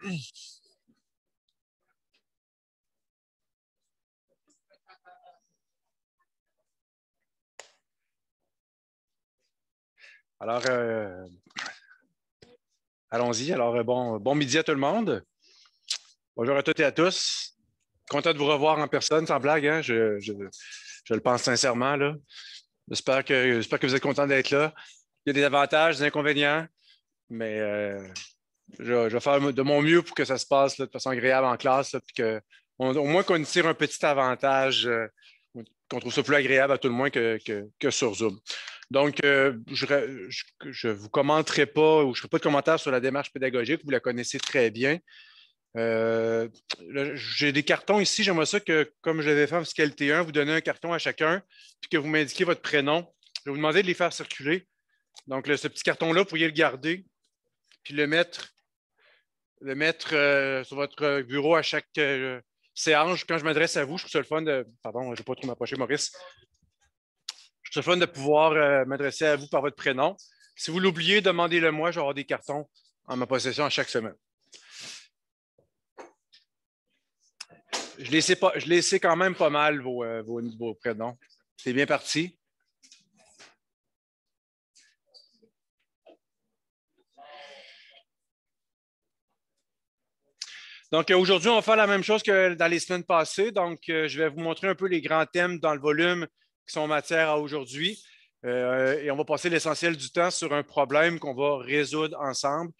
Alors, euh, allons-y. Alors, euh, bon, bon midi à tout le monde. Bonjour à toutes et à tous. Content de vous revoir en personne, sans blague. Hein. Je, le pense sincèrement. J'espère que, que vous êtes content d'être là. Il y a des avantages, des inconvénients, mais euh, je, vais faire de mon mieux pour que ça se passe de façon agréable en classe, puis que, au moins qu'on tire un petit avantage, euh, qu'on trouve ça plus agréable à tout le moins que, sur Zoom. Donc, euh, je ne vous commenterai pas ou je ne ferai pas de commentaires sur la démarche pédagogique, vous la connaissez très bien. Euh, j'ai des cartons ici, j'aimerais ça que, comme je l'avais fait en fiscalité 1, vous donnez un carton à chacun, puis que vous m'indiquiez votre prénom. Je vais vous demander de les faire circuler. Donc, ce petit carton-là, vous pourriez le garder, puis le mettre le mettre euh, sur votre bureau à chaque euh, séance. Quand je m'adresse à vous, je trouve ça le fun de. Pardon, je pas trop m'approcher, Maurice. Je trouve ça le fun de pouvoir euh, m'adresser à vous par votre prénom. Si vous l'oubliez, demandez-le moi. Je des cartons en ma possession à chaque semaine. Je laissais quand même pas mal, vos, vos, vos prénoms. C'est bien parti. Donc euh, aujourd'hui, on va faire la même chose que dans les semaines passées. Donc, euh, je vais vous montrer un peu les grands thèmes dans le volume qui sont matière à aujourd'hui. Euh, et on va passer l'essentiel du temps sur un problème qu'on va résoudre ensemble.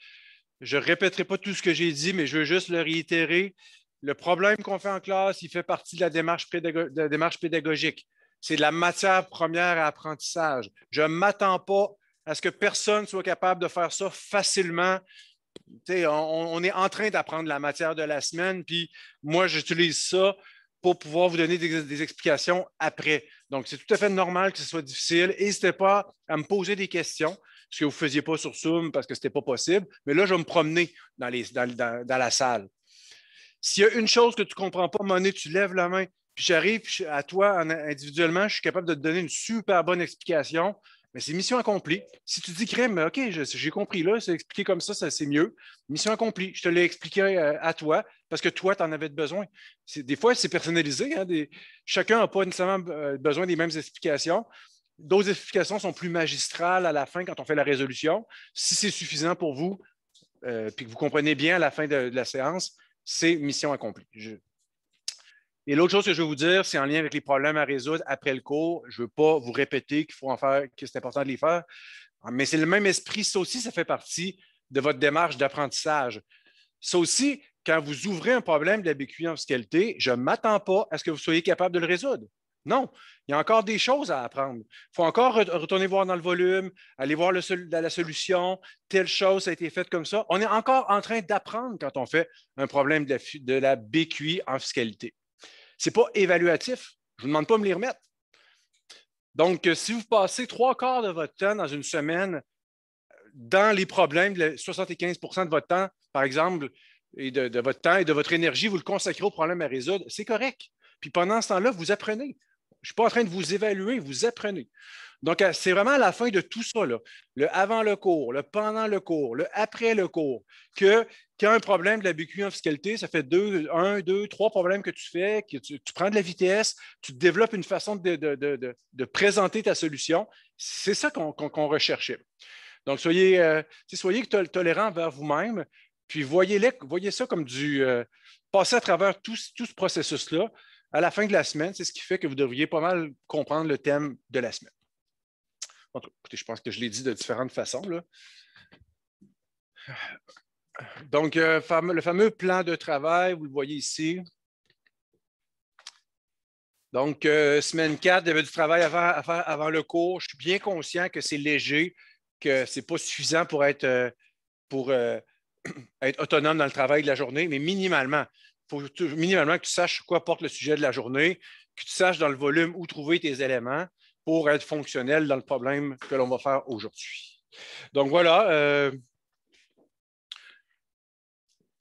Je ne répéterai pas tout ce que j'ai dit, mais je veux juste le réitérer. Le problème qu'on fait en classe, il fait partie de la démarche, pédagogique. C'est de la matière première à apprentissage. Je ne m'attends pas à ce que personne soit capable de faire ça facilement on, est en train d'apprendre la matière de la semaine, puis moi, j'utilise ça pour pouvoir vous donner des, explications après. Donc, c'est tout à fait normal que ce soit difficile. N'hésitez pas à me poser des questions ce que vous ne faisiez pas sur Zoom parce que ce n'était pas possible. Mais là, je vais me promener dans, dans la salle. S'il y a une chose que tu ne comprends pas, Monet, tu lèves la main, puis j'arrive à toi individuellement, je suis capable de te donner une super bonne explication. Mais c'est mission accomplie. Si tu dis Crème, OK, j'ai compris là, c'est expliqué comme ça, ça c'est mieux. Mission accomplie. Je te l'ai expliqué euh, à, toi parce que toi, tu en avais besoin. Des fois, c'est personnalisé. Hein, des, chacun n'a pas nécessairement euh, besoin des mêmes explications. D'autres explications sont plus magistrales à la fin quand on fait la résolution. Si c'est suffisant pour vous, euh, puis que vous comprenez bien à la fin de, la séance, c'est mission accomplie. Et l'autre chose que je veux vous dire, c'est en lien avec les problèmes à résoudre après le cours. Je ne veux pas vous répéter qu'il faut en faire, que c'est important de les faire, mais c'est le même esprit. Ça aussi, ça fait partie de votre démarche d'apprentissage. Ça aussi, quand vous ouvrez un problème de la BQI en fiscalité, je ne m'attends pas à ce que vous soyez capable de le résoudre. Non, il y a encore des choses à apprendre. Il faut encore retourner voir dans le volume, aller voir la solution, telle chose a été faite comme ça. On est encore en train d'apprendre quand on fait un problème de de la BQI en fiscalité n'est pas évaluatif. Je ne vous demande pas de me les remettre. Donc, euh, si vous passez trois quarts de votre temps dans une semaine dans les problèmes, 75 de votre temps, par exemple, et de, de, votre temps et de votre énergie, vous le consacrez aux problèmes à résoudre, c'est correct. Puis pendant ce temps-là, vous apprenez. Je ne suis pas en train de vous évaluer, vous apprenez. Donc, euh, c'est vraiment à la fin de tout ça, le avant le cours, le pendant le cours, le après le cours, que as un problème de la BQ en fiscalité, ça fait deux, un, deux, trois problèmes que tu fais, tu, prends de la vitesse, tu développes une façon de, présenter ta solution. C'est ça qu'on recherchait. Donc, soyez, euh, tolérant soyez vers vous-même, puis voyez, voyez ça comme du euh, passer à travers tout ce processus-là, à la fin de la semaine, c'est ce qui fait que vous devriez pas mal comprendre le thème de la semaine. écoutez, je pense que je l'ai dit de différentes façons. Donc, euh, le fameux plan de travail, vous le voyez ici. Donc, euh, semaine 4, il y avait du travail avant, le cours. Je suis bien conscient que c'est léger, que ce n'est pas suffisant pour euh, être autonome dans le travail de la journée, mais minimalement faut minimalement que tu saches quoi porte le sujet de la journée, que tu saches dans le volume où trouver tes éléments pour être fonctionnel dans le problème que l'on va faire aujourd'hui. Donc voilà,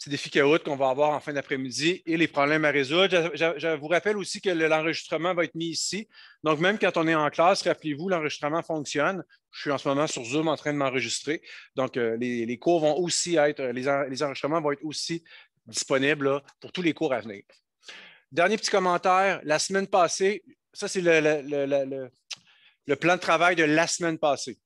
des fiches à outre qu'on va avoir en fin d'après-midi et les problèmes à résoudre. Je, vous rappelle aussi que l'enregistrement va être mis ici. Donc, même quand on est en classe, rappelez-vous, l'enregistrement fonctionne. Je suis en ce moment sur Zoom en train de m'enregistrer. Donc, euh, les, cours vont aussi être, les, enregistrements vont être aussi disponible pour tous les cours à venir. Dernier petit commentaire. La semaine passée, ça, c'est le, le, plan de travail de la semaine passée.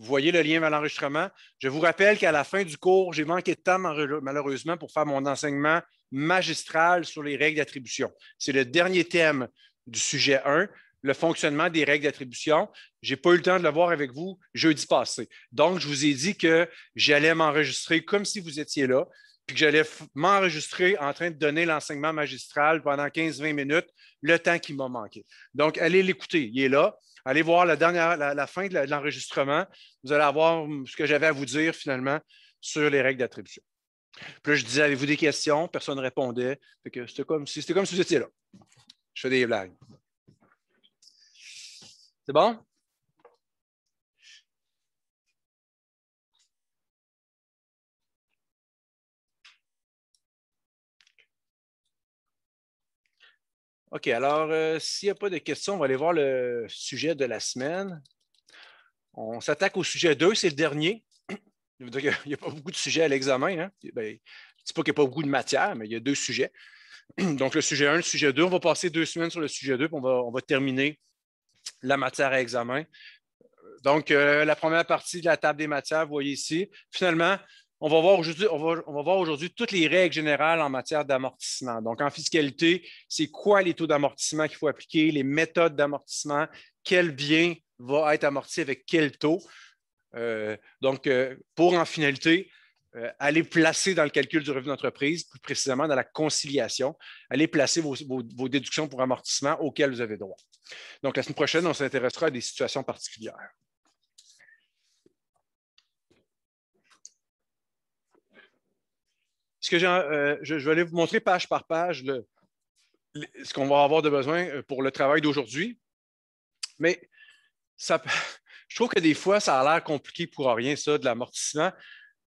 Vous voyez le lien vers l'enregistrement. Je vous rappelle qu'à la fin du cours, j'ai manqué de temps malheureusement pour faire mon enseignement magistral sur les règles d'attribution. C'est le dernier thème du sujet 1, le fonctionnement des règles d'attribution. Je n'ai pas eu le temps de le voir avec vous jeudi passé. Donc, je vous ai dit que j'allais m'enregistrer comme si vous étiez là puis que j'allais m'enregistrer en train de donner l'enseignement magistral pendant 15-20 minutes, le temps qui m'a manqué. Donc, allez l'écouter, il est là. Allez voir la, dernière, la, fin de l'enregistrement. Vous allez avoir ce que j'avais à vous dire finalement sur les règles d'attribution. Puis là, je disais, avez-vous des questions? Personne ne répondait. C'était comme, si, comme si vous étiez là. Je fais des blagues. C'est bon? OK, alors, euh, s'il n'y a pas de questions, on va aller voir le sujet de la semaine. On s'attaque au sujet 2, c'est le dernier. Il n'y a pas beaucoup de sujets à l'examen. je ne dis pas qu'il n'y a pas beaucoup de matière, mais il y a deux sujets. Donc, le sujet 1, le sujet 2, on va passer deux semaines sur le sujet 2, puis on va, terminer la matière à examen. Donc, euh, la première partie de la table des matières, vous voyez ici. Finalement, on va voir aujourd'hui, toutes les règles générales en matière d'amortissement. Donc, en fiscalité, c'est quoi les taux d'amortissement qu'il faut appliquer, les méthodes d'amortissement, quel bien va être amorti avec quel taux. Euh, donc, euh, pour en finalité, euh, aller placer dans le calcul du revenu d'entreprise, plus précisément dans la conciliation, aller placer vos déductions pour amortissement auxquelles vous avez droit. Donc, la semaine prochaine, on s'intéressera à des situations particulières. Ce euh, je, vais aller vous montrer page par page ce qu'on va avoir de besoin euh, pour le travail d'aujourd'hui. Mais je trouve que des fois, ça a l'air compliqué pour rien, ça, de l'amortissement,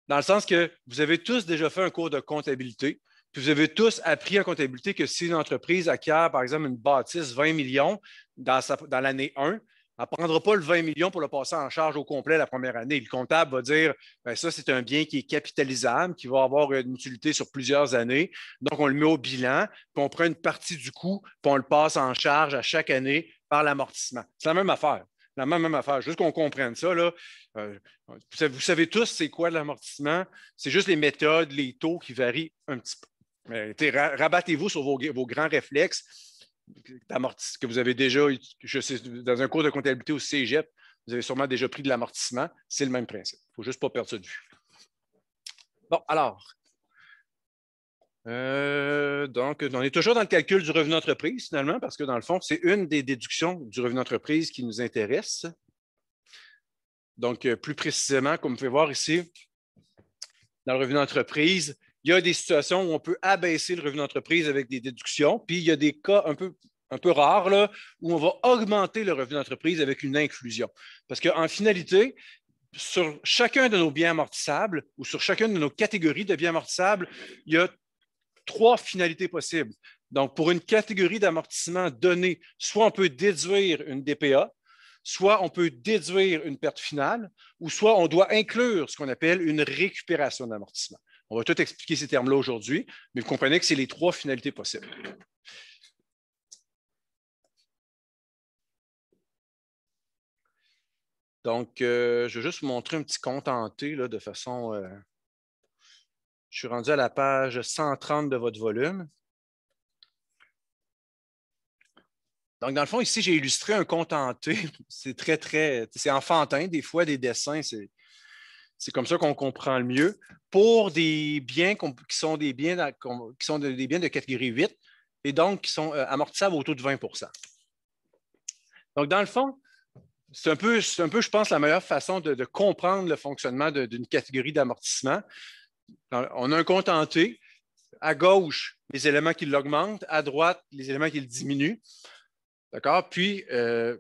dans le sens que vous avez tous déjà fait un cours de comptabilité, puis vous avez tous appris en comptabilité que si une entreprise acquiert, par exemple, une bâtisse 20 millions dans l'année 1, ne prendra pas le 20 millions pour le passer en charge au complet la première année. Le comptable va dire ben, ça, c'est un bien qui est capitalisable, qui va avoir une utilité sur plusieurs années. Donc, on le met au bilan, puis on prend une partie du coût, puis on le passe en charge à chaque année par l'amortissement. C'est la même affaire. La même, même affaire, juste qu'on comprenne ça. Là, euh, vous savez tous c'est quoi l'amortissement. C'est juste les méthodes, les taux qui varient un petit peu. rabattez-vous sur vos grands réflexes que vous avez déjà, je sais, dans un cours de comptabilité au cégep, vous avez sûrement déjà pris de l'amortissement. C'est le même principe. Il ne faut juste pas perdre ça de vue. Bon, alors. Euh, donc, on est toujours dans le calcul du revenu d'entreprise, finalement, parce que dans le fond, c'est une des déductions du revenu d'entreprise qui nous intéresse. Donc, euh, plus précisément, comme vous pouvez voir ici, dans le revenu d'entreprise il y a des situations où on peut abaisser le revenu d'entreprise avec des déductions, puis il y a des cas un peu, un peu rares où on va augmenter le revenu d'entreprise avec une inclusion. Parce qu'en finalité, sur chacun de nos biens amortissables ou sur chacune de nos catégories de biens amortissables, il y a trois finalités possibles. Donc, pour une catégorie d'amortissement donnée, soit on peut déduire une DPA, soit on peut déduire une perte finale, ou soit on doit inclure ce qu'on appelle une récupération d'amortissement. On va tout expliquer ces termes-là aujourd'hui, mais vous comprenez que c'est les trois finalités possibles. Donc, euh, je vais juste vous montrer un petit compte en de façon. Euh, je suis rendu à la page 130 de votre volume. Donc, dans le fond, ici, j'ai illustré un compte en C'est très, très. C'est enfantin, des fois, des dessins, c'est c'est comme ça qu'on comprend le mieux. Pour des biens qui sont des biens, qui sont de, des biens de catégorie 8 et donc qui sont euh, amortissables au taux de 20 Donc, dans le fond, c'est un, un, peu, je pense, la meilleure façon de, comprendre le fonctionnement d'une catégorie d'amortissement. On a un contenté. À gauche, les éléments qui l'augmentent. À droite, les éléments qui le diminuent. D'accord? Puis, euh,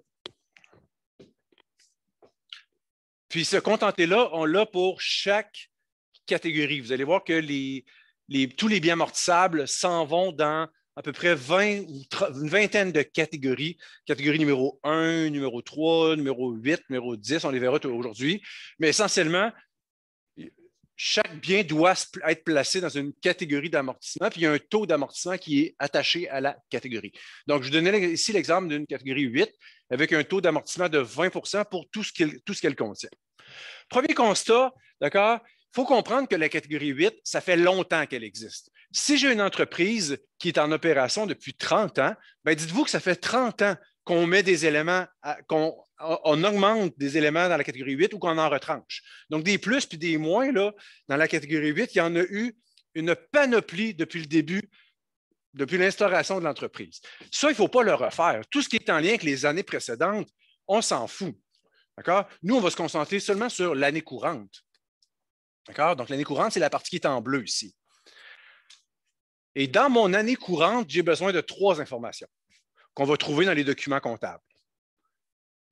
Puis ce contenter-là, on l'a pour chaque catégorie. Vous allez voir que les, tous les biens amortissables s'en vont dans à peu près 20 ou une vingtaine de catégories. Catégorie numéro 1, numéro 3, numéro 8, numéro 10, on les verra aujourd'hui. Mais essentiellement, chaque bien doit être placé dans une catégorie d'amortissement, puis il y a un taux d'amortissement qui est attaché à la catégorie. Donc, je vous donnais ici l'exemple d'une catégorie 8 avec un taux d'amortissement de 20 pour tout ce qu'elle contient. Premier constat, d'accord? Il faut comprendre que la catégorie 8, ça fait longtemps qu'elle existe. Si j'ai une entreprise qui est en opération depuis 30 ans, ben, dites-vous que ça fait 30 ans qu'on met des éléments, qu'on on augmente des éléments dans la catégorie 8 ou qu'on en retranche. Donc, des plus puis des moins, là, dans la catégorie 8, il y en a eu une panoplie depuis le début, depuis l'instauration de l'entreprise. Ça, il ne faut pas le refaire. Tout ce qui est en lien avec les années précédentes, on s'en fout. Nous, on va se concentrer seulement sur l'année courante. Donc, l'année courante, c'est la partie qui est en bleu ici. Et dans mon année courante, j'ai besoin de trois informations qu'on va trouver dans les documents comptables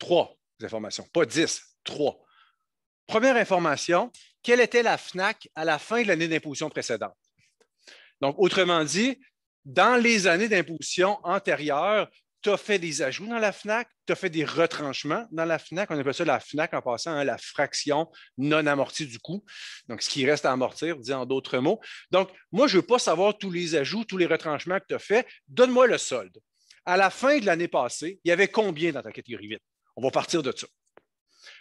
trois informations, pas dix, trois. Première information, quelle était la FNAC à la fin de l'année d'imposition précédente? Donc, autrement dit, dans les années d'imposition antérieures, tu as fait des ajouts dans la FNAC, tu as fait des retranchements dans la FNAC. On appelle ça la FNAC en passant hein, la fraction non amortie du coût. Donc, ce qui reste à amortir, dit en d'autres mots. Donc, moi, je ne veux pas savoir tous les ajouts, tous les retranchements que tu as fait. Donne-moi le solde. À la fin de l'année passée, il y avait combien dans ta catégorie 8? On va partir de ça.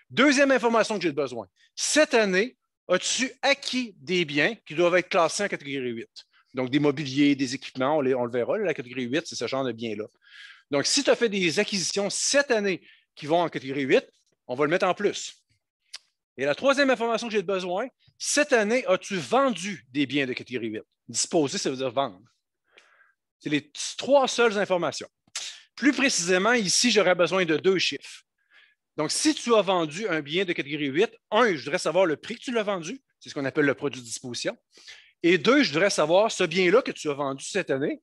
Deuxième information que j'ai besoin. Cette année, as-tu acquis des biens qui doivent être classés en catégorie 8? Donc, des mobiliers, des équipements, on, le verra. La catégorie 8, c'est ce genre de biens-là. Donc, si tu as fait des acquisitions cette année qui vont en catégorie 8, on va le mettre en plus. Et la troisième information que j'ai besoin, cette année, as-tu vendu des biens de catégorie 8? Disposer, ça veut dire vendre. C'est les trois seules informations. Plus précisément, ici, j'aurais besoin de deux chiffres. Donc, si tu as vendu un bien de catégorie 8, un, je voudrais savoir le prix que tu l'as vendu, c'est ce qu'on appelle le produit de disposition. Et deux, je voudrais savoir ce bien-là que tu as vendu cette année,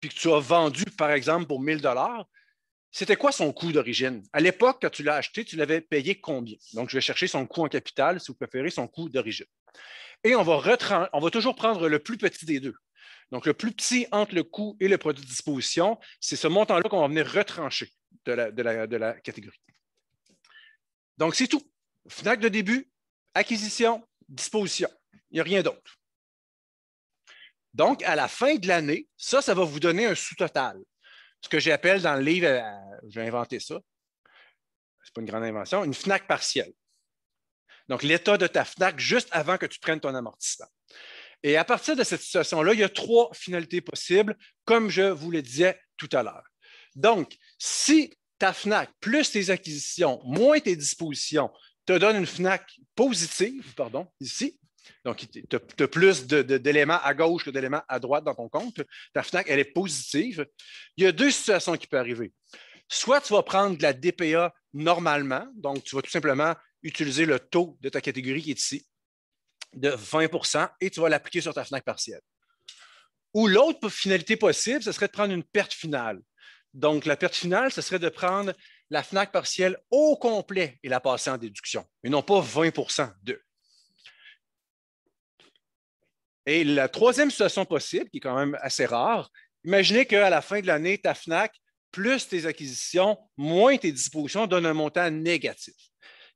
puis que tu as vendu, par exemple, pour 1000 c'était quoi son coût d'origine? À l'époque, quand tu l'as acheté, tu l'avais payé combien? Donc, je vais chercher son coût en capital, si vous préférez, son coût d'origine. Et on va, on va toujours prendre le plus petit des deux. Donc, le plus petit entre le coût et le produit de disposition, c'est ce montant-là qu'on va venir retrancher de la, catégorie. Donc, c'est tout. FNAC de début, acquisition, disposition. Il n'y a rien d'autre. Donc, à la fin de l'année, ça, ça va vous donner un sous-total. Ce que j'appelle dans le livre, euh, j'ai inventé ça, n'est pas une grande invention, une FNAC partielle. Donc, l'état de ta FNAC juste avant que tu prennes ton amortissement. Et à partir de cette situation-là, il y a trois finalités possibles, comme je vous le disais tout à l'heure. Donc, si ta FNAC plus tes acquisitions, moins tes dispositions, te donne une FNAC positive, pardon, ici, donc tu as, plus d'éléments à gauche que d'éléments à droite dans ton compte, ta FNAC, elle est positive, il y a deux situations qui peuvent arriver. Soit tu vas prendre de la DPA normalement, donc tu vas tout simplement utiliser le taux de ta catégorie qui est ici, de 20 et tu vas l'appliquer sur ta FNAC partielle. Ou l'autre finalité possible, ce serait de prendre une perte finale. Donc, la perte finale, ce serait de prendre la FNAC partielle au complet et la passer en déduction, mais non pas 20 d'eux. Et la troisième situation possible, qui est quand même assez rare, imaginez qu'à la fin de l'année, ta FNAC, plus tes acquisitions, moins tes dispositions, donne un montant négatif.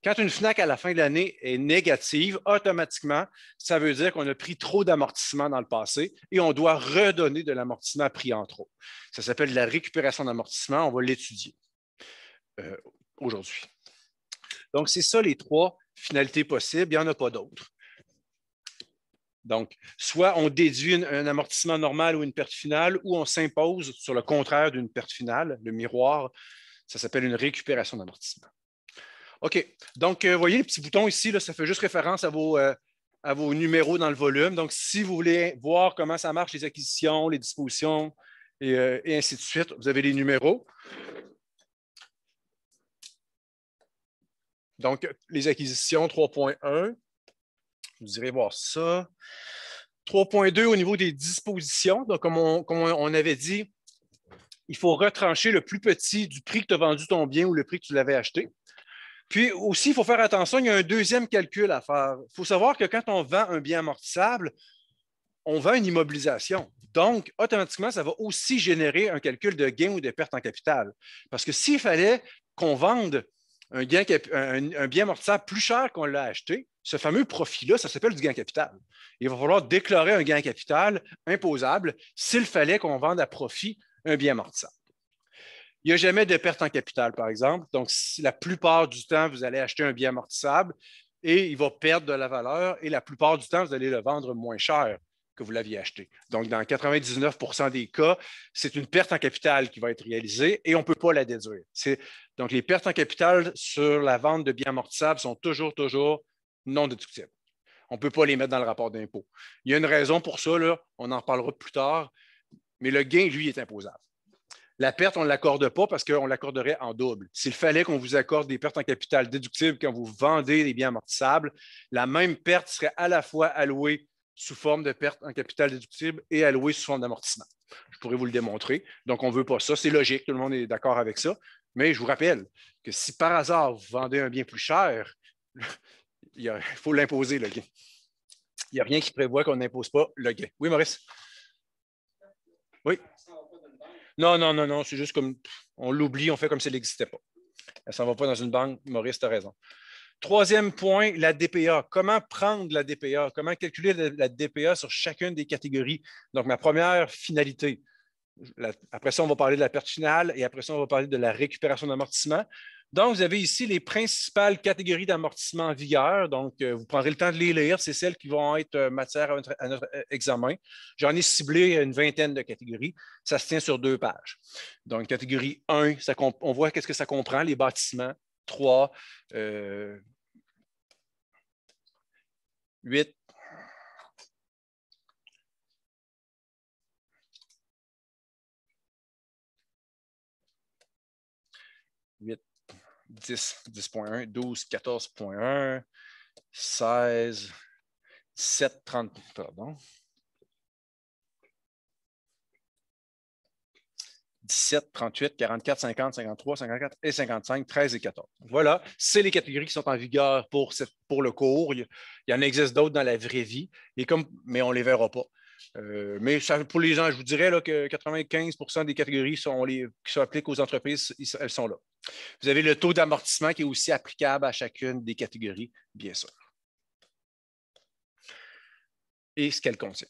Quand une FNAC à la fin de l'année est négative, automatiquement, ça veut dire qu'on a pris trop d'amortissement dans le passé et on doit redonner de l'amortissement pris en trop. Ça s'appelle la récupération d'amortissement. On va l'étudier euh, aujourd'hui. Donc, c'est ça les trois finalités possibles. Il n'y en a pas d'autres. Donc, soit on déduit un amortissement normal ou une perte finale, ou on s'impose sur le contraire d'une perte finale, le miroir. Ça s'appelle une récupération d'amortissement. OK. Donc, vous euh, voyez les petits boutons ici, ça fait juste référence euh, à vos, numéros dans le volume. Donc, si vous voulez voir comment ça marche, les acquisitions, les dispositions et, euh, ainsi de suite, vous avez les numéros. Donc, les acquisitions 3.1, vous irez voir ça. 3.2 au niveau des dispositions. Donc, on, comme on, avait dit, il faut retrancher le plus petit du prix que tu as vendu ton bien ou le prix que tu l'avais acheté. Puis aussi, il faut faire attention, il y a un deuxième calcul à faire. Il faut savoir que quand on vend un bien amortissable, on vend une immobilisation. Donc, automatiquement, ça va aussi générer un calcul de gain ou de perte en capital. Parce que s'il fallait qu'on vende un, bien amortissable plus cher qu'on l'a acheté, ce fameux profit-là, ça s'appelle du gain capital. Il va falloir déclarer un gain capital imposable s'il fallait qu'on vende à profit un bien amortissable. Il n'y a jamais de perte en capital, par exemple. Donc, la plupart du temps, vous allez acheter un bien amortissable et il va perdre de la valeur et la plupart du temps, vous allez le vendre moins cher que vous l'aviez acheté. Donc, dans 99 des cas, c'est une perte en capital qui va être réalisée et on ne peut pas la déduire. Donc, les pertes en capital sur la vente de biens amortissables sont toujours, toujours non déductibles. On ne peut pas les mettre dans le rapport d'impôt. Il y a une raison pour ça, là, on en parlera plus tard, mais le gain, lui, est imposable. La perte, on ne l'accorde pas parce qu'on l'accorderait en double. S'il fallait qu'on vous accorde des pertes en capital déductible quand vous vendez des biens amortissables, la même perte serait à la fois allouée sous forme de perte en capital déductible et allouée sous forme d'amortissement. Je pourrais vous le démontrer. Donc, on ne veut pas ça. C'est logique, tout le monde est d'accord avec ça. Mais je vous rappelle que si par hasard vous vendez un bien plus cher, il faut l'imposer, le gain. Il n'y a rien qui prévoit qu'on n'impose pas le gain. Oui, Maurice? Oui. Non, non, non, non. C'est juste comme on l'oublie, on fait comme si elle n'existait pas. Elle ne s'en va pas dans une banque. Maurice, tu as raison. Troisième point, la DPA. Comment prendre la DPA? Comment calculer la DPA sur chacune des catégories? Donc, ma première finalité. après ça, on va parler de la perte finale et après ça, on va parler de la récupération d'amortissement. Donc, vous avez ici les principales catégories d'amortissement en vigueur. Donc, euh, vous prendrez le temps de les lire. C'est celles qui vont être euh, matière à notre, euh, examen. J'en ai ciblé une vingtaine de catégories. Ça se tient sur deux pages. Donc, catégorie 1, ça, on voit qu'est-ce que ça comprend, les bâtiments. 3, 8, 10, 10.1, 12, 14.1, 16, 7, 30, pardon. 17, 38, 44, 50, 53, 54 et 55, 13 et 14. Voilà, c'est les catégories qui sont en vigueur pour, pour le cours. Il y en existe d'autres dans la vraie vie, et comme, mais on ne les verra pas. Euh, mais pour les gens, je vous dirais que 95 des catégories sont, les, qui s'appliquent aux entreprises, elles sont là. Vous avez le taux d'amortissement qui est aussi applicable à chacune des catégories, bien sûr. Et ce qu'elle contient.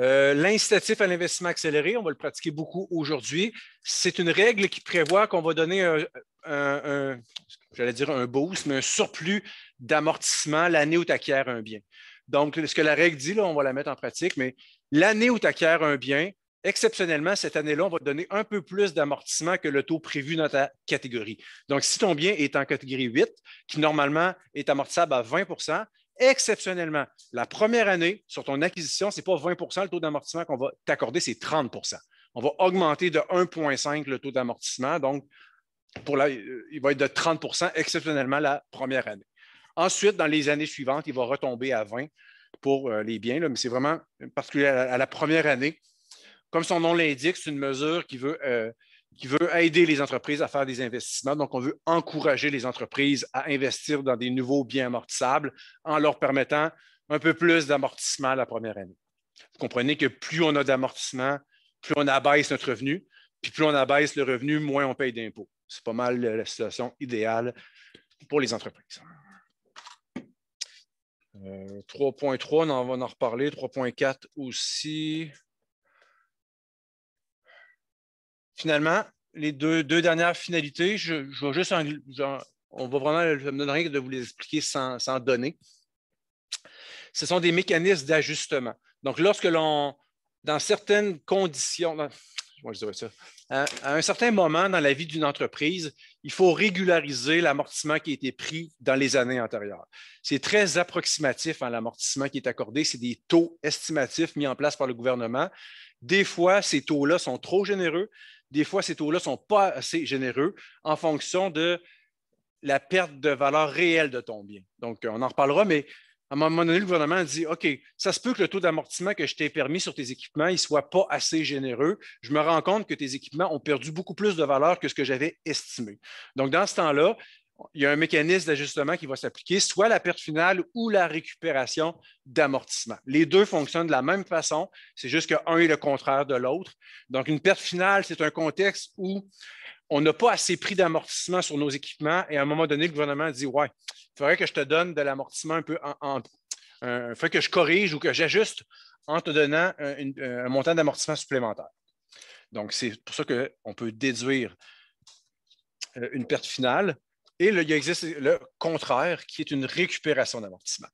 Euh, l'incitatif à l'investissement accéléré, on va le pratiquer beaucoup aujourd'hui. C'est une règle qui prévoit qu'on va donner un, j'allais dire un boost, mais un surplus d'amortissement l'année où tu acquiers un bien. Donc, ce que la règle dit, là, on va la mettre en pratique, mais l'année où tu acquiers un bien, exceptionnellement, cette année-là, on va te donner un peu plus d'amortissement que le taux prévu dans ta catégorie. Donc, si ton bien est en catégorie 8, qui normalement est amortissable à 20 exceptionnellement, la première année sur ton acquisition, ce n'est pas 20 le taux d'amortissement qu'on va t'accorder, c'est 30 On va augmenter de 1,5 le taux d'amortissement. Donc, pour la, euh, il va être de 30 exceptionnellement la première année. Ensuite, dans les années suivantes, il va retomber à 20 pour euh, les biens, mais c'est vraiment particulier à, la première année. Comme son nom l'indique, c'est une mesure qui euh, qui veut aider les entreprises à faire des investissements. Donc, on veut encourager les entreprises à investir dans des nouveaux biens amortissables en leur permettant un peu plus d'amortissement la première année. Vous comprenez que plus on a d'amortissement, plus on abaisse notre revenu, puis plus on abaisse le revenu, moins on paye d'impôts. C'est pas mal la situation idéale pour les entreprises. 3.3, euh, on en va en reparler. 3.4 aussi. Finalement, les deux, deux dernières finalités, je, vais juste en, on va vraiment, je me donne rien de vous les expliquer sans, donner. Ce sont des mécanismes d'ajustement. Donc, lorsque l'on, dans certaines conditions, ça, à, un certain moment dans la vie d'une entreprise, il faut régulariser l'amortissement qui a été pris dans les années antérieures. C'est très approximatif, hein, l'amortissement qui est accordé. C'est des taux estimatifs mis en place par le gouvernement. Des fois, ces taux-là sont trop généreux. Des fois, ces taux-là ne sont pas assez généreux en fonction de la perte de valeur réelle de ton bien. Donc, on en reparlera, mais à un moment donné, le gouvernement a dit OK, ça se peut que le taux d'amortissement que je t'ai permis sur tes équipements ne soit pas assez généreux. Je me rends compte que tes équipements ont perdu beaucoup plus de valeur que ce que j'avais estimé. Donc, dans ce temps-là, il y a un mécanisme d'ajustement qui va s'appliquer, soit la perte finale ou la récupération d'amortissement. Les deux fonctionnent de la même façon, c'est juste qu'un est le contraire de l'autre. Donc, une perte finale, c'est un contexte où on n'a pas assez pris d'amortissement sur nos équipements et à un moment donné, le gouvernement dit Ouais, il faudrait que je te donne de l'amortissement un peu en. Euh, il faudrait que je corrige ou que j'ajuste en te donnant euh, un, euh, un montant d'amortissement supplémentaire. Donc, c'est pour ça qu'on peut déduire une perte finale et il existe le contraire, qui est une récupération d'amortissement.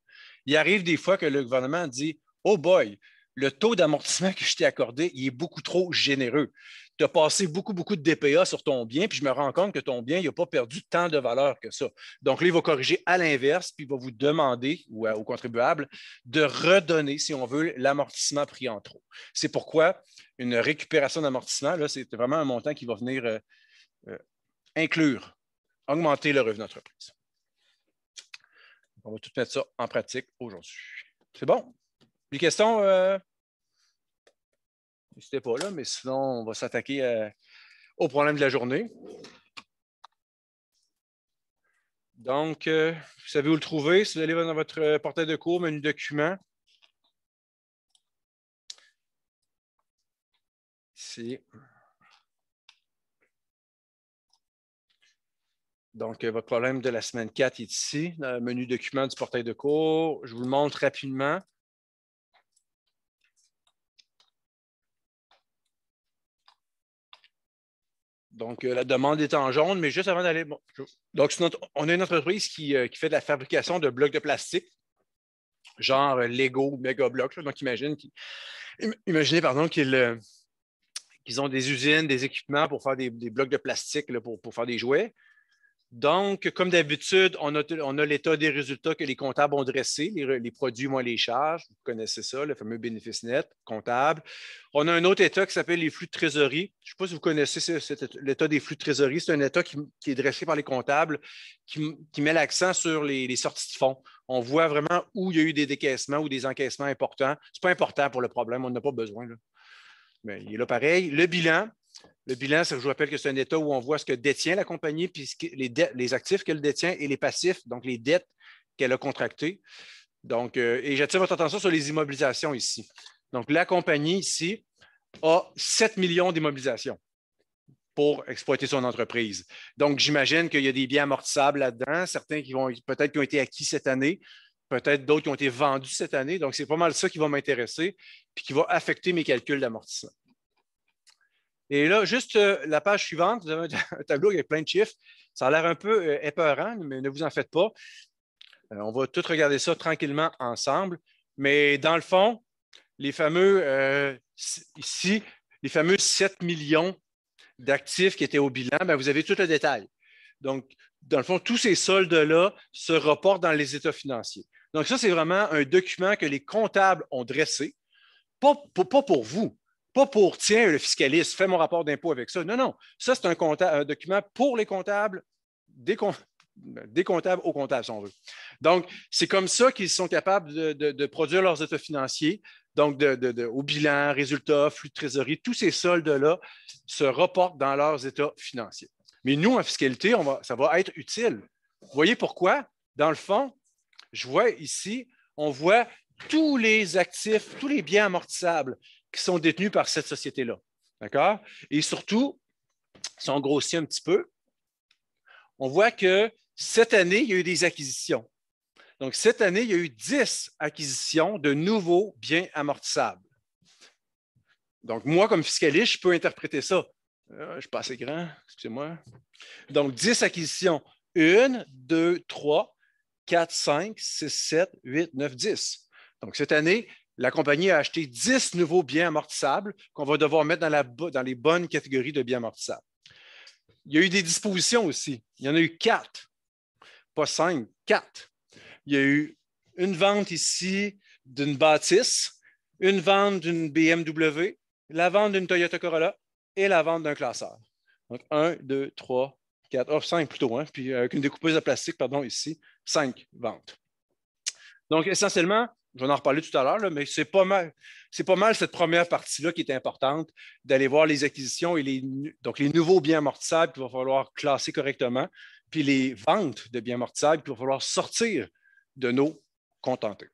Il arrive des fois que le gouvernement dit Oh boy, le taux d'amortissement que je t'ai accordé, il est beaucoup trop généreux. Tu as passé beaucoup, beaucoup de DPA sur ton bien, puis je me rends compte que ton bien, il n'a pas perdu tant de valeur que ça. Donc là, il va corriger à l'inverse, puis il va vous demander, ou au aux de redonner, si on veut, l'amortissement pris en trop. C'est pourquoi une récupération d'amortissement, là, c'est vraiment un montant qui va venir euh, euh, inclure augmenter le revenu d'entreprise. On va tout mettre ça en pratique aujourd'hui. C'est bon? Des questions? Euh... N'hésitez pas là, mais sinon, on va s'attaquer euh, au problème de la journée. Donc, euh, vous savez où le trouver. Si vous allez dans votre euh, portail de cours, menu document. ici, Donc, euh, votre problème de la semaine 4 est ici, dans le menu document du portail de cours. Je vous le montre rapidement. Donc, euh, la demande est en jaune, mais juste avant d'aller. donc, on a une entreprise euh, qui, fait de la fabrication de blocs de plastique, genre Lego, Mega blocs. Donc, imaginez qu'ils ont des usines, des équipements pour faire des, blocs de plastique pour, faire des jouets. Donc, comme d'habitude, on a, l'état des résultats que les comptables ont dressés, les, produits moins les charges, vous connaissez ça, le fameux bénéfice net comptable. On a un autre état qui s'appelle les flux de trésorerie. Je ne sais pas si vous connaissez l'état des flux de trésorerie. C'est un état qui, est dressé par les comptables qui, met l'accent sur les, sorties de fonds. On voit vraiment où il y a eu des décaissements ou des encaissements importants. Ce n'est pas important pour le problème, on n'a pas besoin. Mais il est là pareil. Le bilan, le bilan, je vous rappelle que c'est un état où on voit ce que détient la compagnie, puis les, actifs qu'elle détient et les passifs, donc les dettes qu'elle a contractées. Euh, et j'attire votre attention sur les immobilisations ici. Donc, la compagnie ici a 7 millions d'immobilisations pour exploiter son entreprise. Donc, j'imagine qu'il y a des biens amortissables là-dedans, certains qui vont peut-être qui ont été acquis cette année, peut-être d'autres qui ont été vendus cette année. Donc, c'est pas mal ça qui va m'intéresser puis qui va affecter mes calculs d'amortissement. Et là, juste euh, la page suivante, vous avez un tableau avec plein de chiffres. Ça a l'air un peu euh, épeurant, mais ne vous en faites pas. Euh, on va tout regarder ça tranquillement ensemble. Mais dans le fond, les fameux, ici, les fameux 7 millions d'actifs qui étaient au bilan, ben, vous avez tout le détail. Donc, dans le fond, tous ces soldes-là se reportent dans les états financiers. Donc, ça, c'est vraiment un document que les comptables ont dressé, pas pour vous, pas pour tiens, le fiscaliste, fais mon rapport d'impôt avec ça. Non, non. Ça, c'est un, document pour les comptables, des, comptables aux comptables, si on veut. Donc, c'est comme ça qu'ils sont capables de, produire leurs états financiers. Donc, au bilan, résultats, flux de trésorerie, tous ces soldes-là se reportent dans leurs états financiers. Mais nous, en fiscalité, ça va être utile. Vous voyez pourquoi? Dans le fond, je vois ici, on voit tous les actifs, tous les biens amortissables sont détenus par cette société-là. D'accord? Et surtout, si on grossit un petit peu, on voit que cette année, il y a eu des acquisitions. Donc, cette année, il y a eu 10 acquisitions de nouveaux biens amortissables. Donc, moi, comme fiscaliste, je peux interpréter ça. Euh, je ne suis pas assez grand, excusez-moi. Donc, 10 acquisitions. 1, 2, 3, 4, 5, 6, 7, 8, 9, 10. Donc, cette année, la compagnie a acheté 10 nouveaux biens amortissables qu'on va devoir mettre dans, les bonnes catégories de biens amortissables. Il y a eu des dispositions aussi. Il y en a eu quatre, pas cinq, quatre. Il y a eu une vente ici d'une bâtisse, une vente d'une BMW, la vente d'une Toyota Corolla et la vente d'un classeur. Donc, un, deux, trois, quatre, oh, cinq plutôt, hein, puis avec une découpeuse de plastique, pardon, ici, cinq ventes. Donc, essentiellement, je vais en reparler tout à l'heure, mais c'est pas mal. pas mal cette première partie-là qui est importante, d'aller voir les acquisitions et donc les nouveaux biens amortissables qu'il va falloir classer correctement, puis les ventes de biens amortissables qu'il va falloir sortir de nos contentés.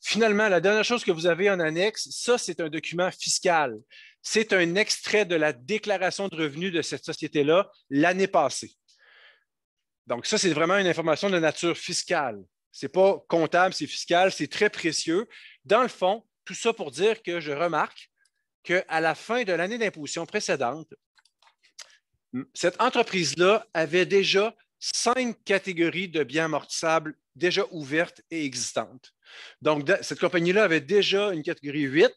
Finalement, la dernière chose que vous avez en annexe, ça, c'est un document fiscal. C'est un extrait de la déclaration de revenus de cette société-là l'année passée. Donc, ça, c'est vraiment une information de nature fiscale n'est pas comptable, c'est fiscal, c'est très précieux. Dans le fond, tout ça pour dire que je remarque qu'à la fin de l'année d'imposition précédente, cette entreprise-là avait déjà cinq catégories de biens amortissables déjà ouvertes et existantes. Donc, cette compagnie-là avait déjà une catégorie 8,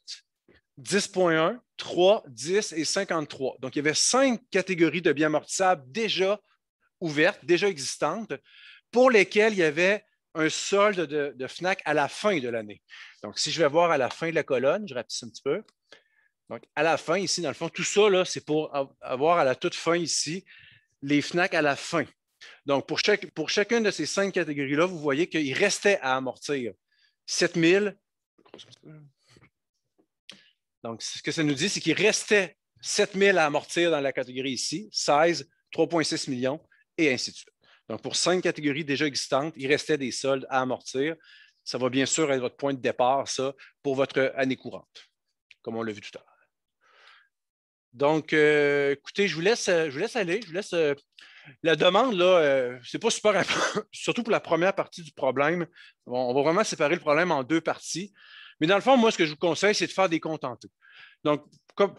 10.1, 3, 10 et 53. Donc, il y avait cinq catégories de biens amortissables déjà ouvertes, déjà existantes, pour lesquelles il y avait un solde de, FNAC à la fin de l'année. Donc, si je vais voir à la fin de la colonne, je rapetisse un petit peu. Donc, à la fin, ici, dans le fond, tout ça, c'est pour avoir à la toute fin ici les FNAC à la fin. Donc, pour, chaque, pour chacune de ces cinq catégories-là, vous voyez qu'il restait à amortir 000. Donc, ce que ça nous dit, c'est qu'il restait 7 000 à amortir dans la catégorie ici, 16, 3,6 millions, et ainsi de suite. Donc, pour cinq catégories déjà existantes, il restait des soldes à amortir. Ça va bien sûr être votre point de départ, ça, pour votre année courante, comme on l'a vu tout à l'heure. Donc, euh, écoutez, je vous, laisse, euh, je laisse aller. Je laisse. Euh, la demande, là, c'est pas super important, surtout pour la première partie du problème. on va vraiment séparer le problème en deux parties. Mais dans le fond, moi, ce que je vous conseille, c'est de faire des contentés. Donc,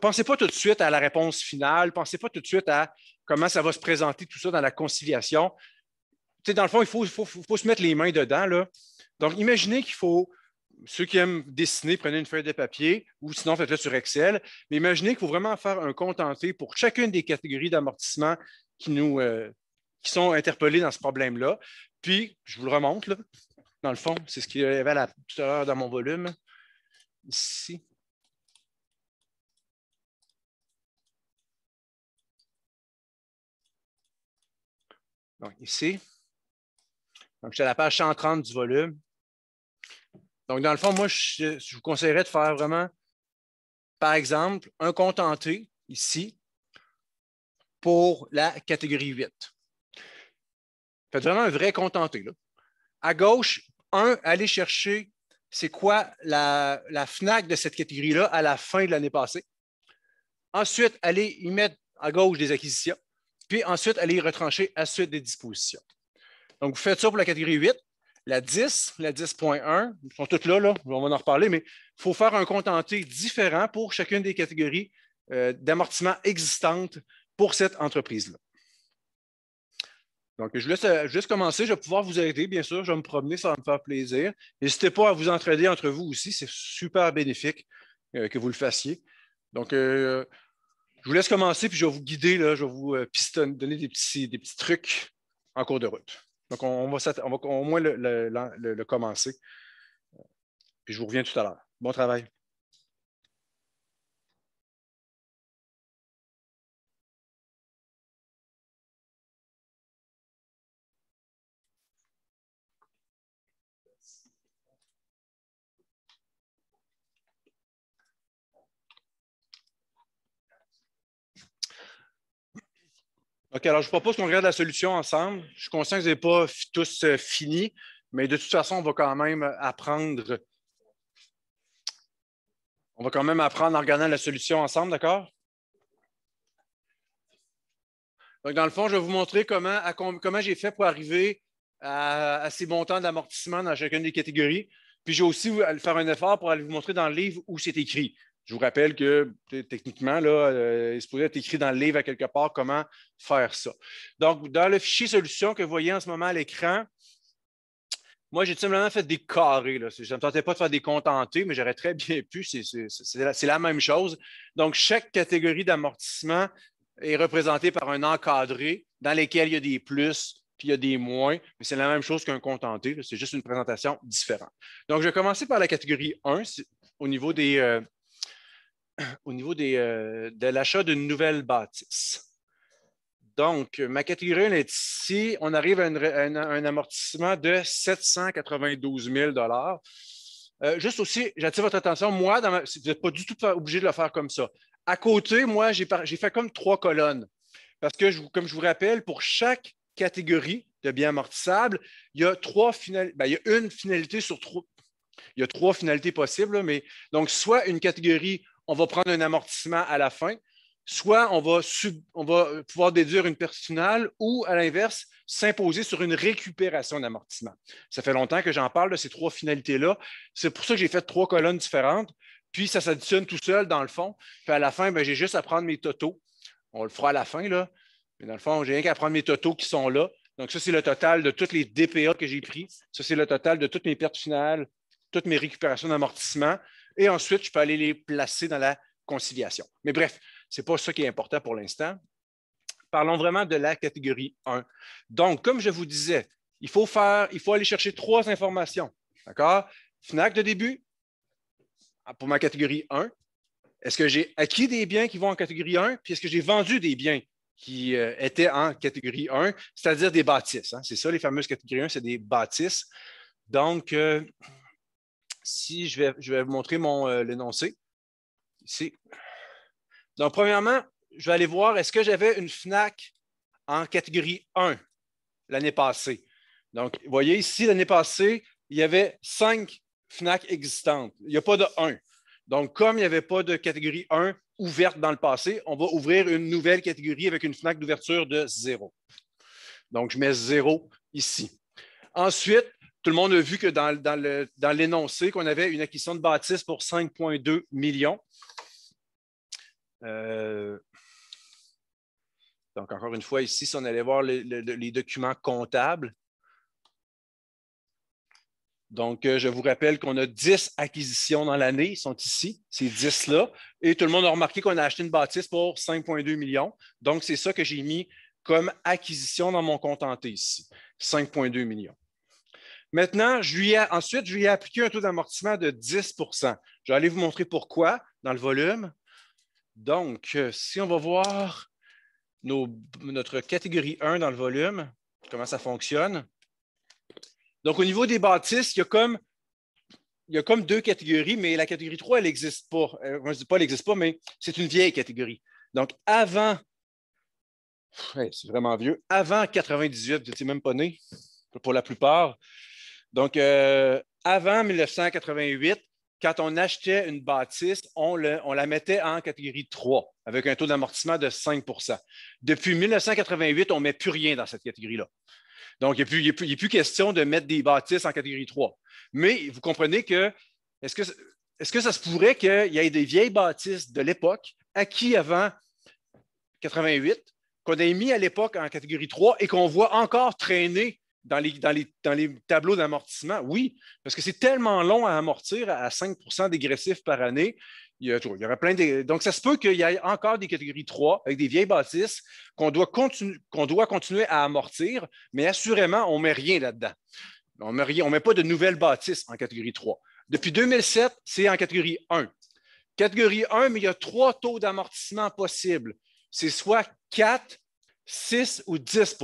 pensez pas tout de suite à la réponse finale, pensez pas tout de suite à comment ça va se présenter tout ça dans la conciliation dans le fond, il faut, se mettre les mains dedans. Là. Donc, imaginez qu'il faut, ceux qui aiment dessiner, prenez une feuille de papier ou sinon faites-le sur Excel. Mais imaginez qu'il faut vraiment faire un compte contenté pour chacune des catégories d'amortissement qui nous euh, qui sont interpellées dans ce problème-là. Puis, je vous le remonte, dans le fond, c'est ce qu'il y avait la, tout à dans mon volume. Ici. Donc, ici. Donc, suis la page 130 du volume. Donc, dans le fond, moi, je, vous conseillerais de faire vraiment, par exemple, un contenté ici pour la catégorie 8. Faites vraiment un vrai contenté. Là. À gauche, un, allez chercher c'est quoi la, la, FNAC de cette catégorie-là à la fin de l'année passée. Ensuite, allez y mettre à gauche des acquisitions, puis ensuite, allez y retrancher à suite des dispositions. Donc, vous faites ça pour la catégorie 8. La 10, la 10.1, ils sont toutes là, on va en reparler, mais il faut faire un contenté différent pour chacune des catégories euh, d'amortissement existantes pour cette entreprise-là. Donc, je laisse euh, juste commencer. Je vais pouvoir vous aider, bien sûr. Je vais me promener, ça va me faire plaisir. N'hésitez pas à vous entraider entre vous aussi. C'est super bénéfique euh, que vous le fassiez. Donc, je vous laisse commencer, puis je vais vous guider. Là, je vais vous donner des petits, des petits trucs en cours de route. Donc, on, va, on au moins le, le commencer. Euh, puis je vous reviens tout à l'heure. Bon travail. OK, alors je vous propose qu'on regarde la solution ensemble. Je suis conscient que vous n'avez pas tous euh, fini, mais de toute façon, on va quand même euh, apprendre. On va quand même apprendre en regardant la solution ensemble, d'accord? Donc, dans le fond, je vais vous montrer comment, j'ai fait pour arriver à, à ces montants d'amortissement dans chacune des catégories. Puis, je vais aussi faire un effort pour aller vous montrer dans le livre où c'est écrit. Je vous rappelle que techniquement, là, euh, il se pourrait être écrit dans le livre à quelque part comment faire ça. Donc, dans le fichier solution que vous voyez en ce moment à l'écran, moi, j'ai simplement fait des carrés. Là. Je ne me tentais pas de faire des contentés, mais j'aurais très bien pu. C'est la, même chose. Donc, chaque catégorie d'amortissement est représentée par un encadré dans lequel il y a des plus puis il y a des moins, mais c'est la même chose qu'un contenté. C'est juste une présentation différente. Donc, je vais commencer par la catégorie 1 au niveau des, euh, au niveau euh, de l'achat d'une nouvelle bâtisse. Donc, ma catégorie 1 est ici. On arrive à, un, amortissement de 792 000 euh, Juste aussi, j'attire votre attention, moi, vous n'êtes pas du tout obligé de le faire comme ça. À côté, moi, j'ai fait comme trois colonnes. Parce que, je, comme je vous rappelle, pour chaque catégorie de biens amortissables, il y a trois finalités. Ben, il y a une finalité sur trois. Il y a trois finalités possibles, mais donc soit une catégorie on va prendre un amortissement à la fin. Soit on va, on va pouvoir déduire une perte finale ou, à l'inverse, s'imposer sur une récupération d'amortissement. Ça fait longtemps que j'en parle de ces trois finalités-là. C'est pour ça que j'ai fait trois colonnes différentes. Puis ça s'additionne tout seul dans le fond. Puis à la fin, ben, j'ai juste à prendre mes totaux. On le fera à la fin, là. Mais dans le fond, j'ai rien qu'à prendre mes totaux qui sont là. Donc, ça, c'est le total de toutes les DPA que j'ai pris. Ça, c'est le total de toutes mes pertes finales, toutes mes récupérations d'amortissement. Et ensuite, je peux aller les placer dans la conciliation. Mais bref, ce n'est pas ça qui est important pour l'instant. Parlons vraiment de la catégorie 1. Donc, comme je vous disais, il faut, faire, il faut aller chercher trois informations. D'accord? FNAC de début, ah, pour ma catégorie 1. Est-ce que j'ai acquis des biens qui vont en catégorie 1? Puis est-ce que j'ai vendu des biens qui euh, étaient en catégorie 1, c'est-à-dire des bâtisses. Hein. C'est ça, les fameuses catégories 1, c'est des bâtisses. Donc, euh, si je vais, vous montrer mon euh, l'énoncé Donc, premièrement, je vais aller voir est-ce que j'avais une FNAC en catégorie 1 l'année passée. Donc, vous voyez ici, l'année passée, il y avait cinq FNAC existantes. Il n'y a pas de 1. Donc, comme il n'y avait pas de catégorie 1 ouverte dans le passé, on va ouvrir une nouvelle catégorie avec une FNAC d'ouverture de 0. Donc, je mets 0 ici. Ensuite, tout le monde a vu que dans, l'énoncé qu'on avait une acquisition de bâtisse pour 5,2 millions. Euh, donc, encore une fois, ici, si on allait voir les, les documents comptables, donc, euh, je vous rappelle qu'on a 10 acquisitions dans l'année, ils sont ici, ces 10-là. Et tout le monde a remarqué qu'on a acheté une bâtisse pour 5,2 millions. Donc, c'est ça que j'ai mis comme acquisition dans mon compte en ici, 5,2 millions. Maintenant, ensuite, je lui ai appliqué un taux d'amortissement de 10 Je vais aller vous montrer pourquoi dans le volume. Donc, euh, si on va voir notre catégorie 1 dans le volume, comment ça fonctionne. Donc, au niveau des bâtisses, il y a comme, deux catégories, mais la catégorie 3, elle n'existe pas. Euh, je ne dis pas elle n'existe pas, mais c'est une vieille catégorie. Donc, avant, c'est vraiment vieux, avant 98, vous n'étiez même pas né pour la plupart. Donc, euh, avant 1988, quand on achetait une bâtisse, on, la mettait en catégorie 3 avec un taux d'amortissement de 5 Depuis 1988, on ne met plus rien dans cette catégorie-là. Donc, il n'est plus, question de mettre des bâtisses en catégorie 3. Mais vous comprenez que est-ce que, que, ça se pourrait qu'il y ait des vieilles bâtisses de l'époque acquis avant 88 qu'on ait mis à l'époque en catégorie 3 et qu'on voit encore traîner dans les, tableaux d'amortissement? Oui, parce que c'est tellement long à amortir à 5 dégressif par année. Il y, a, plein de, donc, ça se peut qu'il y ait encore des catégories 3 avec des vieilles bâtisses qu'on doit, qu'on doit continuer à amortir, mais assurément, on ne met rien là-dedans. On ne met pas de nouvelles bâtisses en catégorie 3. Depuis 2007, c'est en catégorie 1. Catégorie 1, mais il y a trois taux d'amortissement possibles. C'est soit 4, 6 ou 10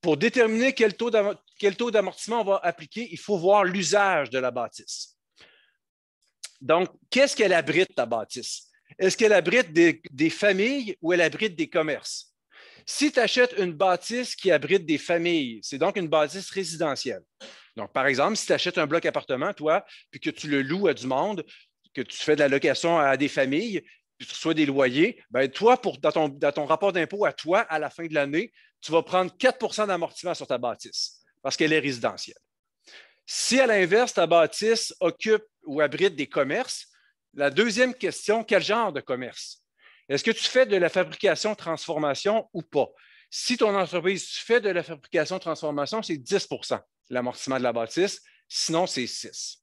pour déterminer quel taux d'amortissement on va appliquer, il faut voir l'usage de la bâtisse. Donc, qu'est-ce qu'elle abrite, la bâtisse? Est-ce qu'elle abrite des, familles ou elle abrite des commerces? Si tu achètes une bâtisse qui abrite des familles, c'est donc une bâtisse résidentielle. Donc, par exemple, si tu achètes un bloc appartement, toi, puis que tu le loues à du monde, que tu fais de la location à des familles, puis tu reçois des loyers, ben toi, pour, dans ton rapport d'impôt à toi, à la fin de l'année, tu vas prendre 4 d'amortissement sur ta bâtisse parce qu'elle est résidentielle. Si à l'inverse, ta bâtisse occupe ou abrite des commerces, la deuxième question, quel genre de commerce? Est-ce que tu fais de la fabrication-transformation ou pas? Si ton entreprise fait de la fabrication-transformation, c'est 10 l'amortissement de la bâtisse, sinon c'est 6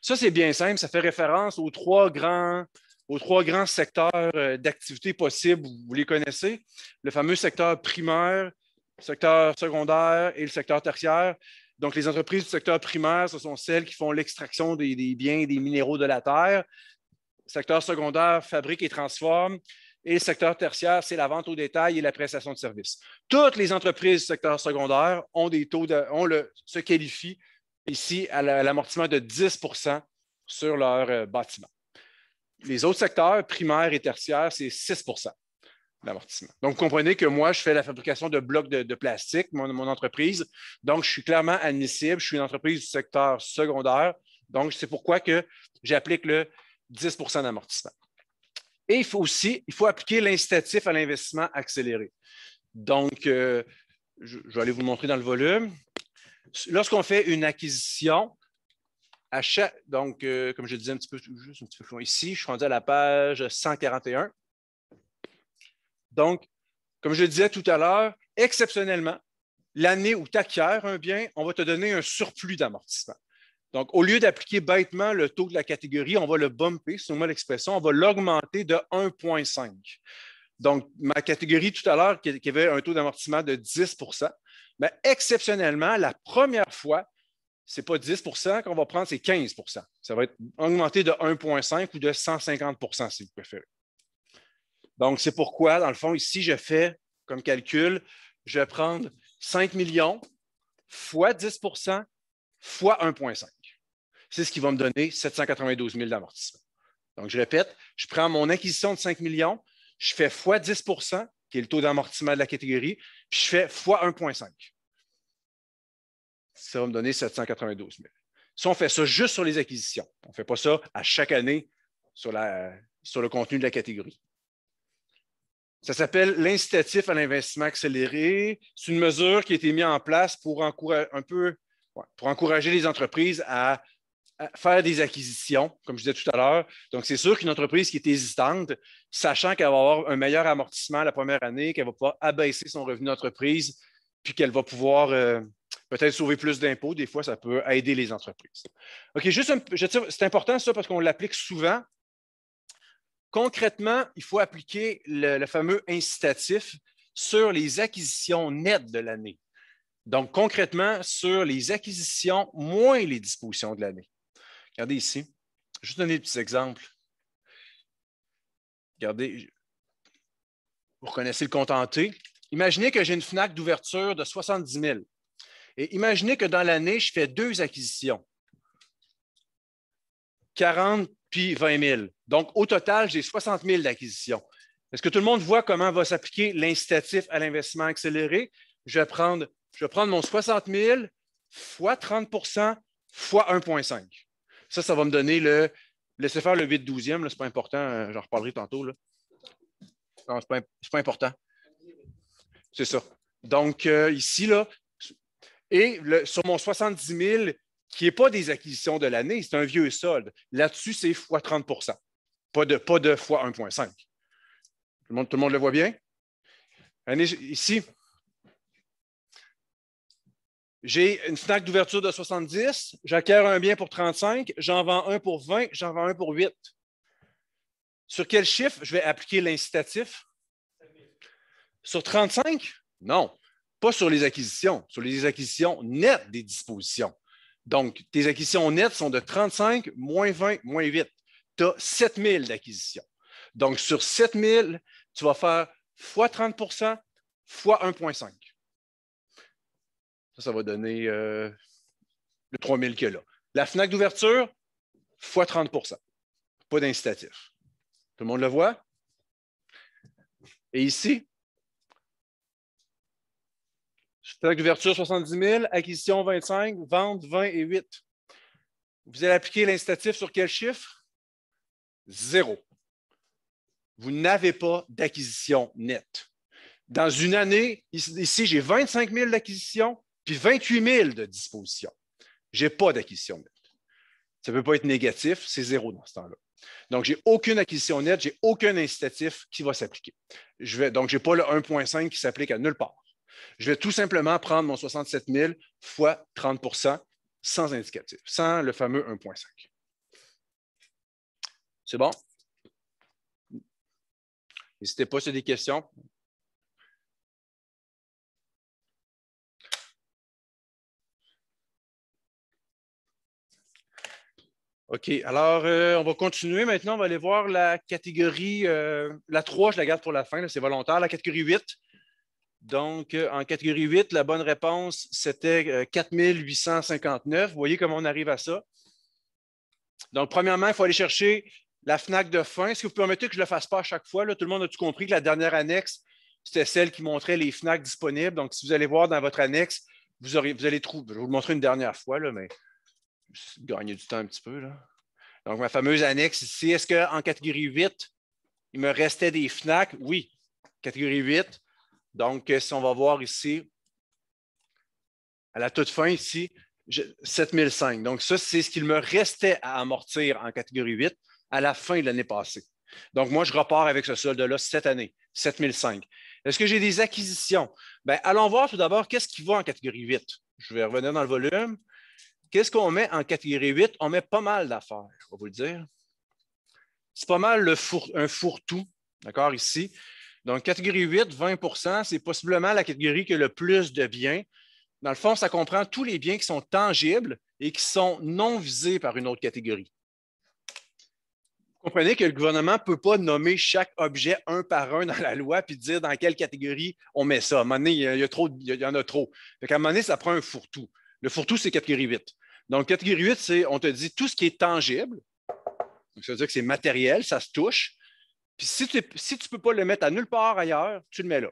Ça, c'est bien simple, ça fait référence aux trois grands aux trois grands secteurs euh, d'activité possibles, vous les connaissez, le fameux secteur primaire, secteur secondaire et le secteur tertiaire. Donc, les entreprises du secteur primaire, ce sont celles qui font l'extraction des, biens et des minéraux de la terre. Le secteur secondaire fabrique et transforme. Et le secteur tertiaire, c'est la vente au détail et la prestation de services. Toutes les entreprises du secteur secondaire ont des taux de, ont le, se qualifient ici à l'amortissement de 10 sur leur euh, bâtiment les autres secteurs, primaire et tertiaire, c'est 6 d'amortissement. Donc, vous comprenez que moi, je fais la fabrication de blocs de, plastique, mon, entreprise. Donc, je suis clairement admissible. Je suis une entreprise du secteur secondaire. Donc, c'est pourquoi que j'applique le 10 d'amortissement. Et il faut aussi, il faut appliquer l'incitatif à l'investissement accéléré. Donc, euh, je, vais aller vous montrer dans le volume. Lorsqu'on fait une acquisition, Achat donc, euh, comme je disais un petit peu, juste ici, je suis rendu à la page 141. Donc, comme je disais tout à l'heure, exceptionnellement, l'année où tu acquiers un bien, on va te donner un surplus d'amortissement. Donc, au lieu d'appliquer bêtement le taux de la catégorie, on va le bumper, c'est moi l'expression, on va l'augmenter de 1,5. Donc, ma catégorie tout à l'heure qui avait un taux d'amortissement de 10 mais exceptionnellement, la première fois, n'est pas 10 qu'on va prendre, c'est 15 Ça va être augmenté de 1,5 ou de 150 si vous préférez. Donc, c'est pourquoi, dans le fond, ici, je fais comme calcul, je vais prendre 5 millions fois 10 fois 1,5. C'est ce qui va me donner 792 000 d'amortissement. Donc, je répète, je prends mon acquisition de 5 millions, je fais fois 10 qui est le taux d'amortissement de la catégorie, puis je fais fois 1,5 ça va me donner 792 000. Si on fait ça juste sur les acquisitions, on ne fait pas ça à chaque année sur, le contenu de la catégorie. Ça s'appelle l'incitatif à l'investissement accéléré. C'est une mesure qui a été mise en place pour encourager, un peu, pour encourager les entreprises à, faire des acquisitions, comme je disais tout à l'heure. Donc, c'est sûr qu'une entreprise qui est hésitante, sachant qu'elle va avoir un meilleur amortissement la première année, qu'elle va pouvoir abaisser son revenu d'entreprise, puis qu'elle va pouvoir euh, peut-être sauver plus d'impôts. Des fois, ça peut aider les entreprises. OK, juste, je c'est important ça parce qu'on l'applique souvent. Concrètement, il faut appliquer le, fameux incitatif sur les acquisitions nettes de l'année. Donc, concrètement, sur les acquisitions moins les dispositions de l'année. Regardez ici. Je vais donner des petits exemples. Regardez, vous reconnaissez le contenté. Imaginez que j'ai une FNAC d'ouverture de 70 000. Et imaginez que dans l'année, je fais deux acquisitions. 40 puis 20 000. Donc, au total, j'ai 60 000 d'acquisitions. Est-ce que tout le monde voit comment va s'appliquer l'incitatif à l'investissement accéléré? Je vais, prendre, je mon 60 000 fois 30 fois 1,5. Ça, ça va me donner le. Laissez faire le 8 12e, c'est pas important, euh, j'en reparlerai tantôt. Non, ce n'est pas, important. C'est ça. Donc, euh, ici, là, et sur mon 70 000, qui n'est pas des acquisitions de l'année, c'est un vieux solde. Là-dessus, c'est x 30 pas de, pas de x 1,5. Tout, le monde, tout le monde le voit bien? ici, j'ai une FNAC d'ouverture de 70, j'acquiers un bien pour 35, j'en vends un pour 20, j'en vends un pour 8. Sur quel chiffre je vais appliquer l'incitatif? Sur 35? Non pas sur les acquisitions, sur les acquisitions nettes des dispositions. Donc, tes acquisitions nettes sont de 35, moins 20, moins 8. Tu as 7 000 d'acquisitions. Donc, sur 7 000, tu vas faire x 30 fois 1,5. Ça, ça va donner euh, le 3 000 que là. La FNAC d'ouverture, fois 30 Pas d'incitatif. Tout le monde le voit? Et ici, fait d'ouverture 70 000, acquisition 25, vente 20 et 8. Vous allez appliquer l'incitatif sur quel chiffre? Zéro. Vous n'avez pas d'acquisition nette. Dans une année, ici, j'ai 25 000 d'acquisition puis 28 000 de disposition. Je n'ai pas d'acquisition nette. Ça ne peut pas être négatif, c'est zéro dans ce temps-là. Donc, j'ai aucune acquisition nette, j'ai aucun incitatif qui va s'appliquer. donc, je n'ai pas le 1.5 qui s'applique à nulle part. Je vais tout simplement prendre mon 67 000 fois 30 sans indicatif, sans le fameux 1,5. C'est bon? N'hésitez pas si des questions. OK. Alors, euh, on va continuer maintenant. On va aller voir la catégorie. Euh, la 3, je la garde pour la fin, c'est volontaire. La catégorie 8, donc, euh, en catégorie 8, la bonne réponse, c'était 4859. Euh, vous voyez comment on arrive à ça. Donc, premièrement, il faut aller chercher la FNAC de fin. Est-ce que vous permettez que je ne le fasse pas à chaque fois? tout le monde a-tu compris que la dernière annexe, c'était celle qui montrait les FNAC disponibles. Donc, si vous allez voir dans votre annexe, vous, aurez, vous allez trouver. Je vais vous le montrer une dernière fois, là, mais gagner du temps un petit peu. Donc, ma fameuse annexe ici, est-ce qu'en catégorie 8, il me restait des FNAC? Oui. Catégorie 8, donc, euh, si on va voir ici, à la toute fin ici, 7005. Donc, ça, c'est ce qu'il me restait à amortir en catégorie 8 à la fin de l'année passée. Donc, moi, je repars avec ce solde-là cette année, 7005. Est-ce que j'ai des acquisitions? Bien, allons voir tout d'abord qu'est-ce qui va en catégorie 8. Je vais revenir dans le volume. Qu'est-ce qu'on met en catégorie 8? On met pas mal d'affaires, je vais vous le dire. C'est pas mal four, un fourre-tout, d'accord, ici. Donc, catégorie 8, 20 c'est possiblement la catégorie qui a le plus de biens. Dans le fond, ça comprend tous les biens qui sont tangibles et qui sont non visés par une autre catégorie. Vous comprenez que le gouvernement ne peut pas nommer chaque objet un par un dans la loi puis dire dans quelle catégorie on met ça. À un moment donné, il y, trop, il y en a trop. à un moment ça prend un fourre-tout. Le fourre-tout, c'est catégorie 8. Donc, catégorie 8, c'est on te dit tout ce qui est tangible. Donc, ça veut dire que c'est matériel, ça se touche. Puis si tu ne peux pas le mettre à nulle part ailleurs, tu le mets là.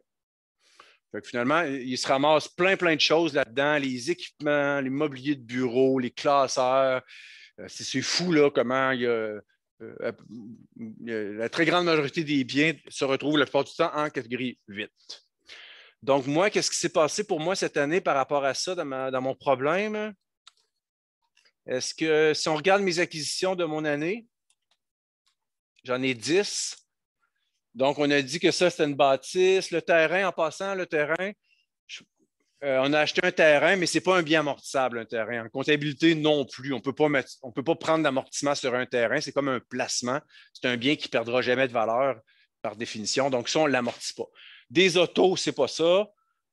finalement, il se ramasse plein, plein de choses là-dedans, les équipements, les mobiliers de bureau, les classeurs. Euh, c'est fou, là, comment euh, la très grande majorité des biens se retrouvent la plupart du temps en catégorie 8. Donc, moi, qu'est-ce qui s'est passé pour moi cette année par rapport à ça dans, dans mon problème? Est-ce que si on regarde mes acquisitions de mon année, j'en ai 10. Donc, on a dit que ça, c'est une bâtisse. Le terrain, en passant, le terrain, euh, on a acheté un terrain, mais ce n'est pas un bien amortissable, un terrain. En comptabilité non plus. On ne peut pas, prendre d'amortissement sur un terrain. C'est comme un placement. C'est un bien qui ne perdra jamais de valeur par définition. Donc, ça, on ne l'amortit pas. Des autos, ce n'est pas ça.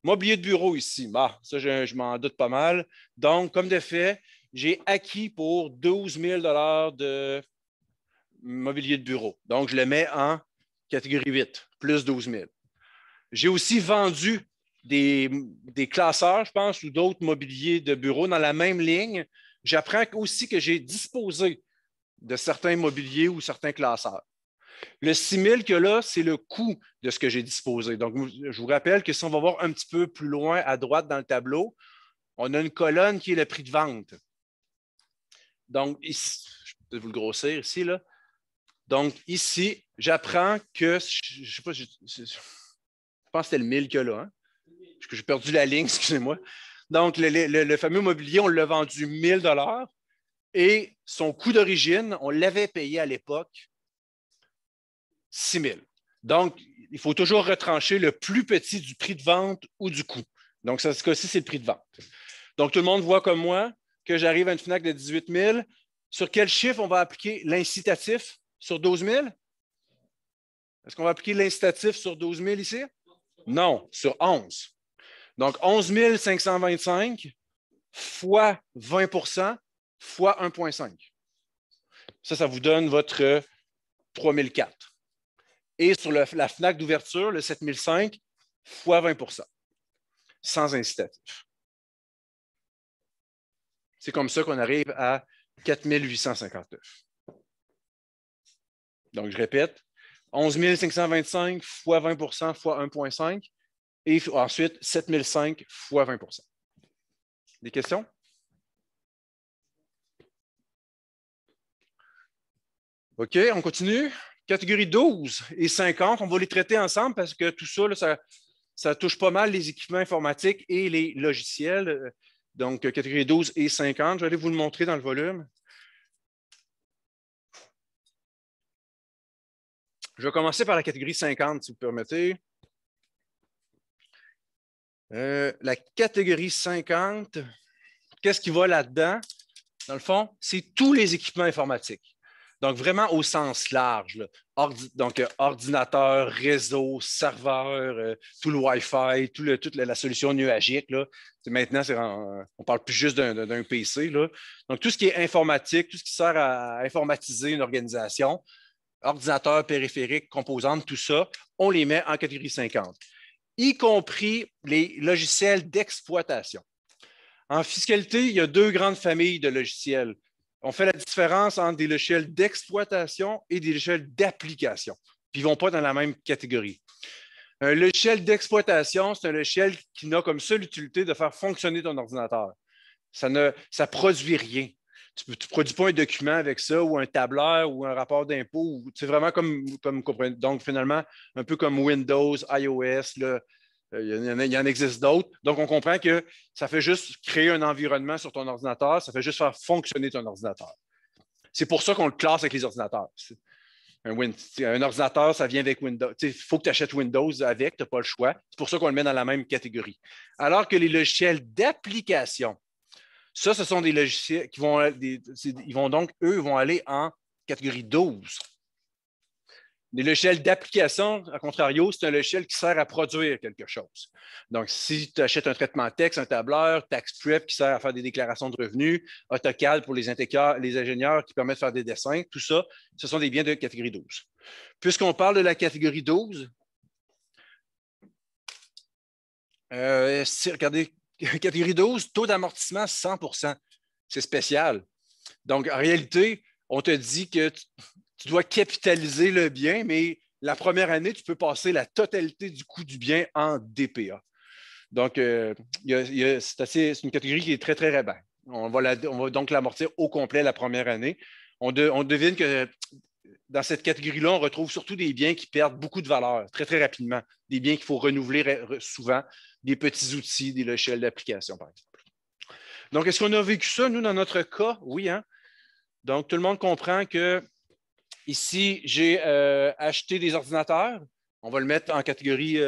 Mobilier de bureau ici, bah, ça, je, je m'en doute pas mal. Donc, comme de fait, j'ai acquis pour 12 000 de mobilier de bureau. Donc, je le mets en catégorie 8, plus 12 000. J'ai aussi vendu des, classeurs, je pense, ou d'autres mobiliers de bureau dans la même ligne. J'apprends aussi que j'ai disposé de certains mobiliers ou certains classeurs. Le 6 000 que là, c'est le coût de ce que j'ai disposé. Donc, je vous rappelle que si on va voir un petit peu plus loin à droite dans le tableau, on a une colonne qui est le prix de vente. Donc, ici, je peux vous le grossir ici, là. Donc, ici, J'apprends que, je, ne sais pas, je, pense que c'était le 1000 hein, que là. J'ai perdu la ligne, excusez-moi. Donc, le, fameux mobilier, on l'a vendu 1000 et son coût d'origine, on l'avait payé à l'époque 6000. Donc, il faut toujours retrancher le plus petit du prix de vente ou du coût. Donc, ça, ce cas-ci, c'est le prix de vente. Donc, tout le monde voit comme moi que j'arrive à une FNAC de 18 000. Sur quel chiffre on va appliquer l'incitatif? Sur 12 000? Est-ce qu'on va appliquer l'incitatif sur 12 000 ici? Non, sur 11. Donc, 11 525 fois 20 fois 1,5. Ça, ça vous donne votre 3004. Et sur la FNAC d'ouverture, le 7005 fois 20 sans incitatif. C'est comme ça qu'on arrive à 859. Donc, je répète, 11 525 x 20 x 1,5 et ensuite 7005 x 20 Des questions? OK, on continue. Catégorie 12 et 50, on va les traiter ensemble parce que tout ça, ça, ça, touche pas mal les équipements informatiques et les logiciels. Euh, donc, catégorie 12 et 50, je vais aller vous le montrer dans le volume. Je vais commencer par la catégorie 50, si vous permettez. Euh, la catégorie 50, qu'est-ce qui va là-dedans? Dans le fond, c'est tous les équipements informatiques. Donc, vraiment au sens large. donc, euh, ordinateur, réseau, serveur, euh, tout le Wi-Fi, toute la, solution nuagique. Maintenant, on ne parle plus juste d'un PC. Donc, tout ce qui est informatique, tout ce qui sert à informatiser une organisation, ordinateurs, périphériques, composantes, tout ça, on les met en catégorie 50, y compris les logiciels d'exploitation. En fiscalité, il y a deux grandes familles de logiciels. On fait la différence entre des logiciels d'exploitation et des logiciels d'application, puis ils ne vont pas dans la même catégorie. Un logiciel d'exploitation, c'est un logiciel qui n'a comme seule utilité de faire fonctionner ton ordinateur. Ça ne ça produit rien tu ne produis pas un document avec ça ou un tableur ou un rapport d'impôt. C'est vraiment comme, donc finalement, un peu comme Windows, iOS, euh, il y, en existe d'autres. Donc, on comprend que ça fait juste créer un environnement sur ton ordinateur, ça fait juste faire fonctionner ton ordinateur. C'est pour ça qu'on le classe avec les ordinateurs. Un, un, ordinateur, ça vient avec Windows. Il faut que tu achètes Windows avec, tu n'as pas le choix. C'est pour ça qu'on le met dans la même catégorie. Alors que les logiciels d'application, ça, ce sont des logiciels qui vont, ils vont donc, eux, vont aller en catégorie 12. Les logiciels d'application, à contrario, c'est un logiciel qui sert à produire quelque chose. Donc, si tu achètes un traitement texte, un tableur, Tax Prep qui sert à faire des déclarations de revenus, AutoCAD pour les, ingénieurs qui permettent de faire des dessins, tout ça, ce sont des biens de catégorie 12. Puisqu'on parle de la catégorie 12, euh, regardez Catégorie 12, taux d'amortissement 100 C'est spécial. Donc, en réalité, on te dit que tu, dois capitaliser le bien, mais la première année, tu peux passer la totalité du coût du bien en DPA. Donc, euh, c'est une catégorie qui est très, très très On va, on va donc l'amortir au complet la première année. on devine que dans cette catégorie-là, on retrouve surtout des biens qui perdent beaucoup de valeur très, très rapidement, des biens qu'il faut renouveler souvent, des petits outils, des logiciels d'application, par exemple. Donc, est-ce qu'on a vécu ça, nous, dans notre cas? Oui, hein? Donc, tout le monde comprend que ici, j'ai euh, acheté des ordinateurs. On va le mettre en catégorie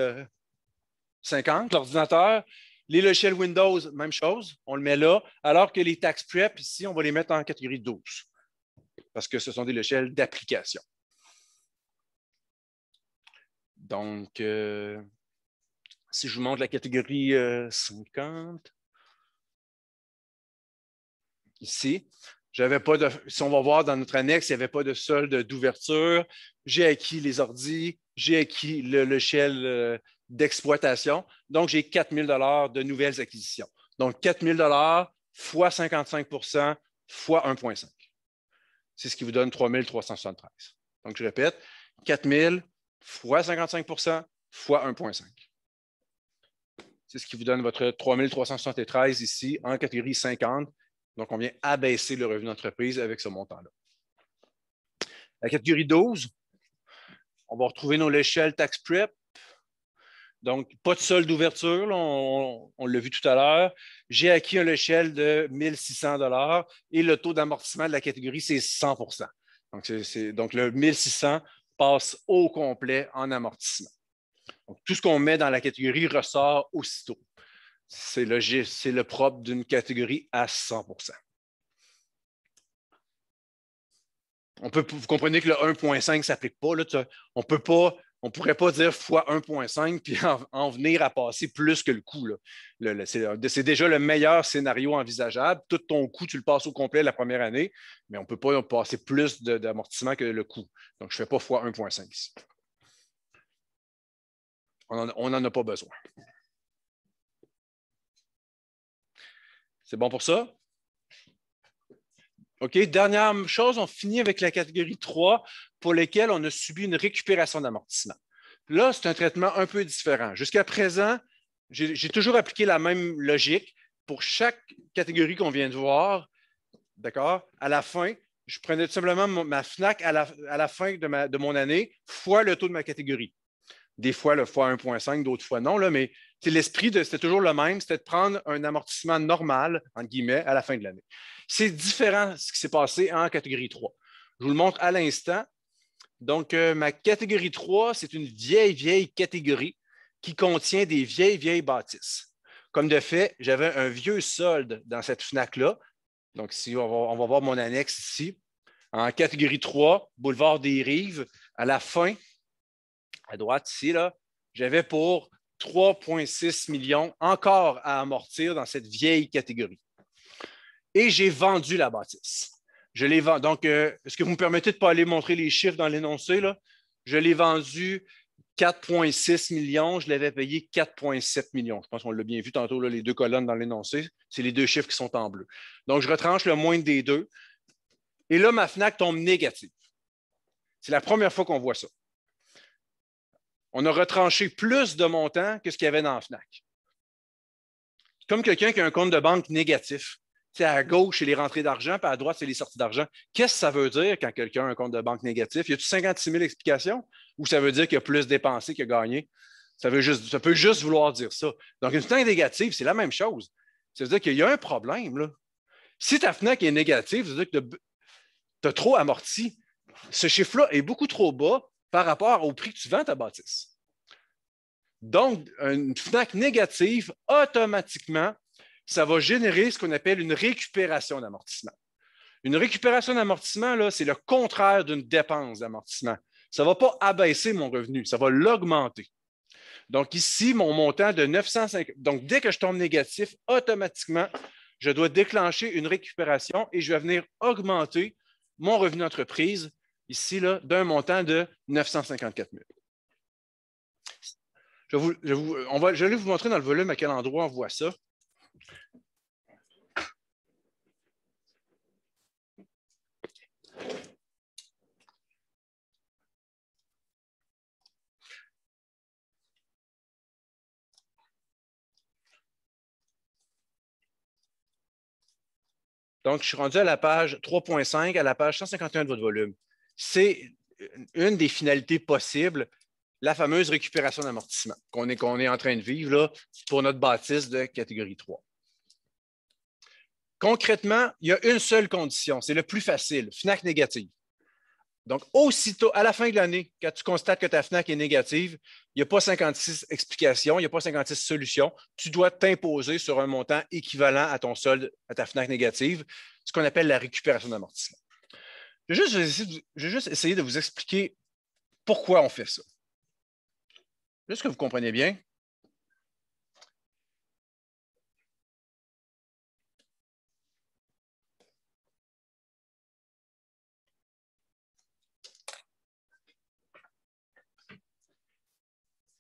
50, euh, l'ordinateur. Les logiciels Windows, même chose, on le met là. Alors que les tax prep, ici, on va les mettre en catégorie 12 parce que ce sont des logiciels d'application. Donc, euh, si je vous montre la catégorie 50, euh, ici, j'avais pas de, si on va voir dans notre annexe, il n'y avait pas de solde d'ouverture. J'ai acquis les ordis, j'ai acquis le euh, d'exploitation. Donc, j'ai 4 000 de nouvelles acquisitions. Donc, 4 000 fois 55 fois 1,5 c'est ce qui vous donne 3373. Donc, je répète, 4000 fois 55 fois 1,5. C'est ce qui vous donne votre 3373 ici en catégorie 50. Donc, on vient abaisser le revenu d'entreprise avec ce montant-là. La catégorie 12, on va retrouver nos échelles tax prep. Donc, pas de solde d'ouverture, on, l'a vu tout à l'heure. J'ai acquis un échelle de 1600 et le taux d'amortissement de la catégorie, c'est 100 donc, le 1 le 1600 passe au complet en amortissement. Donc, tout ce qu'on met dans la catégorie ressort aussitôt. C'est le, le propre d'une catégorie à 100 on peut, vous comprenez que le 1.5 ne s'applique pas. Là, on ne peut pas on ne pourrait pas dire fois 1.5 puis en, venir à passer plus que le coût. c'est, déjà le meilleur scénario envisageable. Tout ton coût, tu le passes au complet la première année, mais on ne peut pas passer plus d'amortissement que le coût. Donc, je ne fais pas fois 1.5 ici. On n'en a pas besoin. C'est bon pour ça? OK, dernière chose, on finit avec la catégorie 3 pour laquelle on a subi une récupération d'amortissement. Là, c'est un traitement un peu différent. Jusqu'à présent, j'ai toujours appliqué la même logique. Pour chaque catégorie qu'on vient de voir, d'accord, à la fin, je prenais tout simplement ma FNAC à la, fin de, de, mon année, fois le taux de ma catégorie. Des fois, le fois 1.5, d'autres fois non, là, mais l'esprit de c'était toujours le même, c'était de prendre un amortissement normal, entre guillemets, à la fin de l'année. C'est différent ce qui s'est passé en catégorie 3. Je vous le montre à l'instant. Donc, euh, ma catégorie 3, c'est une vieille, vieille catégorie qui contient des vieilles, vieilles bâtisses. Comme de fait, j'avais un vieux solde dans cette FNAC-là. Donc, si on va, voir mon annexe ici. En catégorie 3, boulevard des Rives, à la fin, à droite ici, là, j'avais pour 3,6 millions encore à amortir dans cette vieille catégorie. Et j'ai vendu la bâtisse. Je l'ai vendu. Donc, euh, est-ce que vous me permettez de ne pas aller montrer les chiffres dans l'énoncé? Je l'ai vendu 4,6 millions, je l'avais payé 4,7 millions. Je pense qu'on l'a bien vu tantôt, les deux colonnes dans l'énoncé, c'est les deux chiffres qui sont en bleu. Donc, je retranche le moins des deux. Et là, ma FNAC tombe négative. C'est la première fois qu'on voit ça on a retranché plus de montants que ce qu'il y avait dans la FNAC. Comme quelqu'un qui a un compte de banque négatif. C'est à gauche, c'est les rentrées d'argent, puis à droite, c'est les sorties d'argent. Qu'est-ce que ça veut dire quand quelqu'un a un compte de banque négatif? Y a t 56 000 explications ou ça veut dire qu'il a plus dépensé que gagné? Ça, peut juste vouloir dire ça. Donc, une FNAC négative, c'est la même chose. Ça veut dire qu'il y a un problème. Là. Si ta FNAC est négative, ça veut dire que tu as trop amorti. Ce chiffre-là est beaucoup trop bas par rapport au prix que tu vends ta bâtisse. Donc, une FNAC négative, automatiquement, ça va générer ce qu'on appelle une récupération d'amortissement. Une récupération d'amortissement, c'est le contraire d'une dépense d'amortissement. Ça ne va pas abaisser mon revenu, ça va l'augmenter. Donc, ici, mon montant de 950. Donc, dès que je tombe négatif, automatiquement, je dois déclencher une récupération et je vais venir augmenter mon revenu d'entreprise ici, là, d'un montant de 954 000. Je, vous, je, vous, je vais vous montrer dans le volume à quel endroit on voit ça. Donc, je suis rendu à la page 3.5, à la page 151 de votre volume c'est une des finalités possibles, la fameuse récupération d'amortissement qu'on est, est, en train de vivre pour notre bâtisse de catégorie 3. Concrètement, il y a une seule condition, c'est le plus facile, FNAC négative. Donc, aussitôt, à la fin de l'année, quand tu constates que ta FNAC est négative, il n'y a pas 56 explications, il n'y a pas 56 solutions. Tu dois t'imposer sur un montant équivalent à ton solde, à ta FNAC négative, ce qu'on appelle la récupération d'amortissement. Je vais, juste, essayer de vous expliquer pourquoi on fait ça. Juste que vous compreniez bien.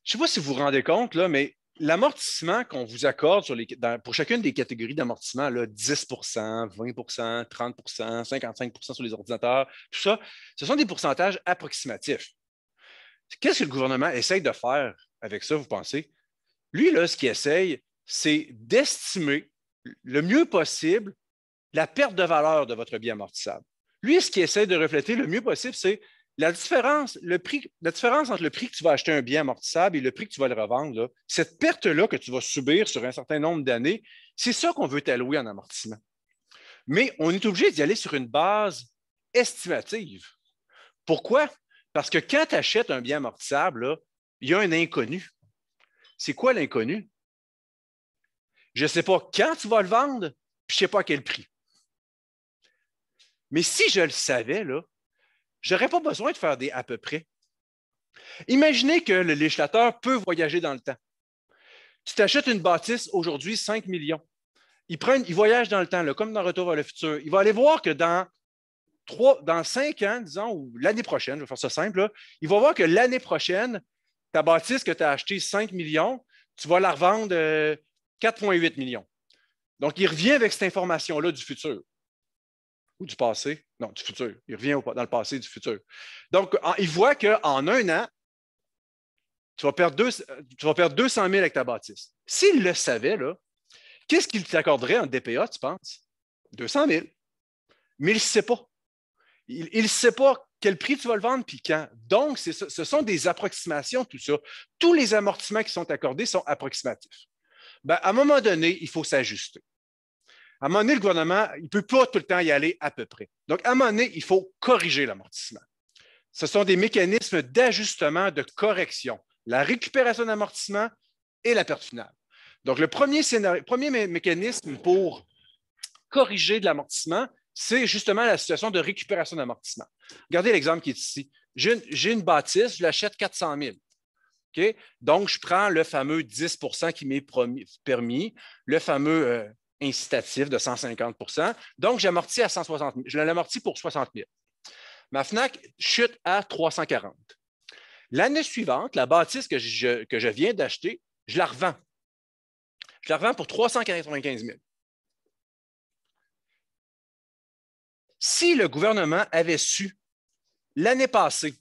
Je ne sais pas si vous vous rendez compte, là, mais L'amortissement qu'on vous accorde pour chacune des catégories d'amortissement, 10 20 30 55 sur les ordinateurs, tout ça, ce sont des pourcentages approximatifs. Qu'est-ce que le gouvernement essaye de faire avec ça, vous pensez? Lui, là, ce qu'il essaye, c'est d'estimer le mieux possible la perte de valeur de votre bien amortissable. Lui, ce qu'il essaye de refléter le mieux possible, c'est la différence, le prix, la différence entre le prix que tu vas acheter un bien amortissable et le prix que tu vas le revendre, cette perte-là que tu vas subir sur un certain nombre d'années, c'est ça qu'on veut t'allouer en amortissement. Mais on est obligé d'y aller sur une base estimative. Pourquoi? Parce que quand tu achètes un bien amortissable, il y a un inconnu. C'est quoi l'inconnu? Je ne sais pas quand tu vas le vendre, puis je ne sais pas à quel prix. Mais si je le savais, là, n'aurais pas besoin de faire des à peu près. Imaginez que le législateur peut voyager dans le temps. Tu t'achètes une bâtisse aujourd'hui 5 millions. Il, voyage dans le temps, comme dans Retour vers le futur. Il va aller voir que dans, 5 ans, disons, ou l'année prochaine, je vais faire ça simple, il va voir que l'année prochaine, ta bâtisse que tu as achetée 5 millions, tu vas la revendre 4,8 euh, millions. Donc, il revient avec cette information-là du futur ou du passé, non, du futur. Il revient dans le passé du futur. Donc, il voit qu'en un an, tu vas, perdre 200 000 avec ta bâtisse. S'il le savait, qu'est-ce qu'il t'accorderait en DPA, tu penses? 200 000. Mais il ne sait pas. Il ne sait pas quel prix tu vas le vendre puis quand. Donc, ce sont des approximations, tout ça. Tous les amortissements qui sont accordés sont approximatifs. Ben, à un moment donné, il faut s'ajuster. À un moment donné, le gouvernement, il ne peut pas tout le temps y aller à peu près. Donc, à un moment donné, il faut corriger l'amortissement. Ce sont des mécanismes d'ajustement, de correction, la récupération d'amortissement et la perte finale. Donc, le premier, scénario, premier mécanisme pour corriger de l'amortissement, c'est justement la situation de récupération d'amortissement. Regardez l'exemple qui est ici. J'ai une, bâtisse, je l'achète 400 000. Donc, je prends le fameux 10 qui m'est permis, le fameux euh, incitatif de 150 Donc, j'amortis à 160 000. Je l'amortis pour 60 000. Ma FNAC chute à 340. L'année suivante, la bâtisse que je, que je viens d'acheter, je la revends. Je la revends pour 395 000. Si le gouvernement avait su l'année passée,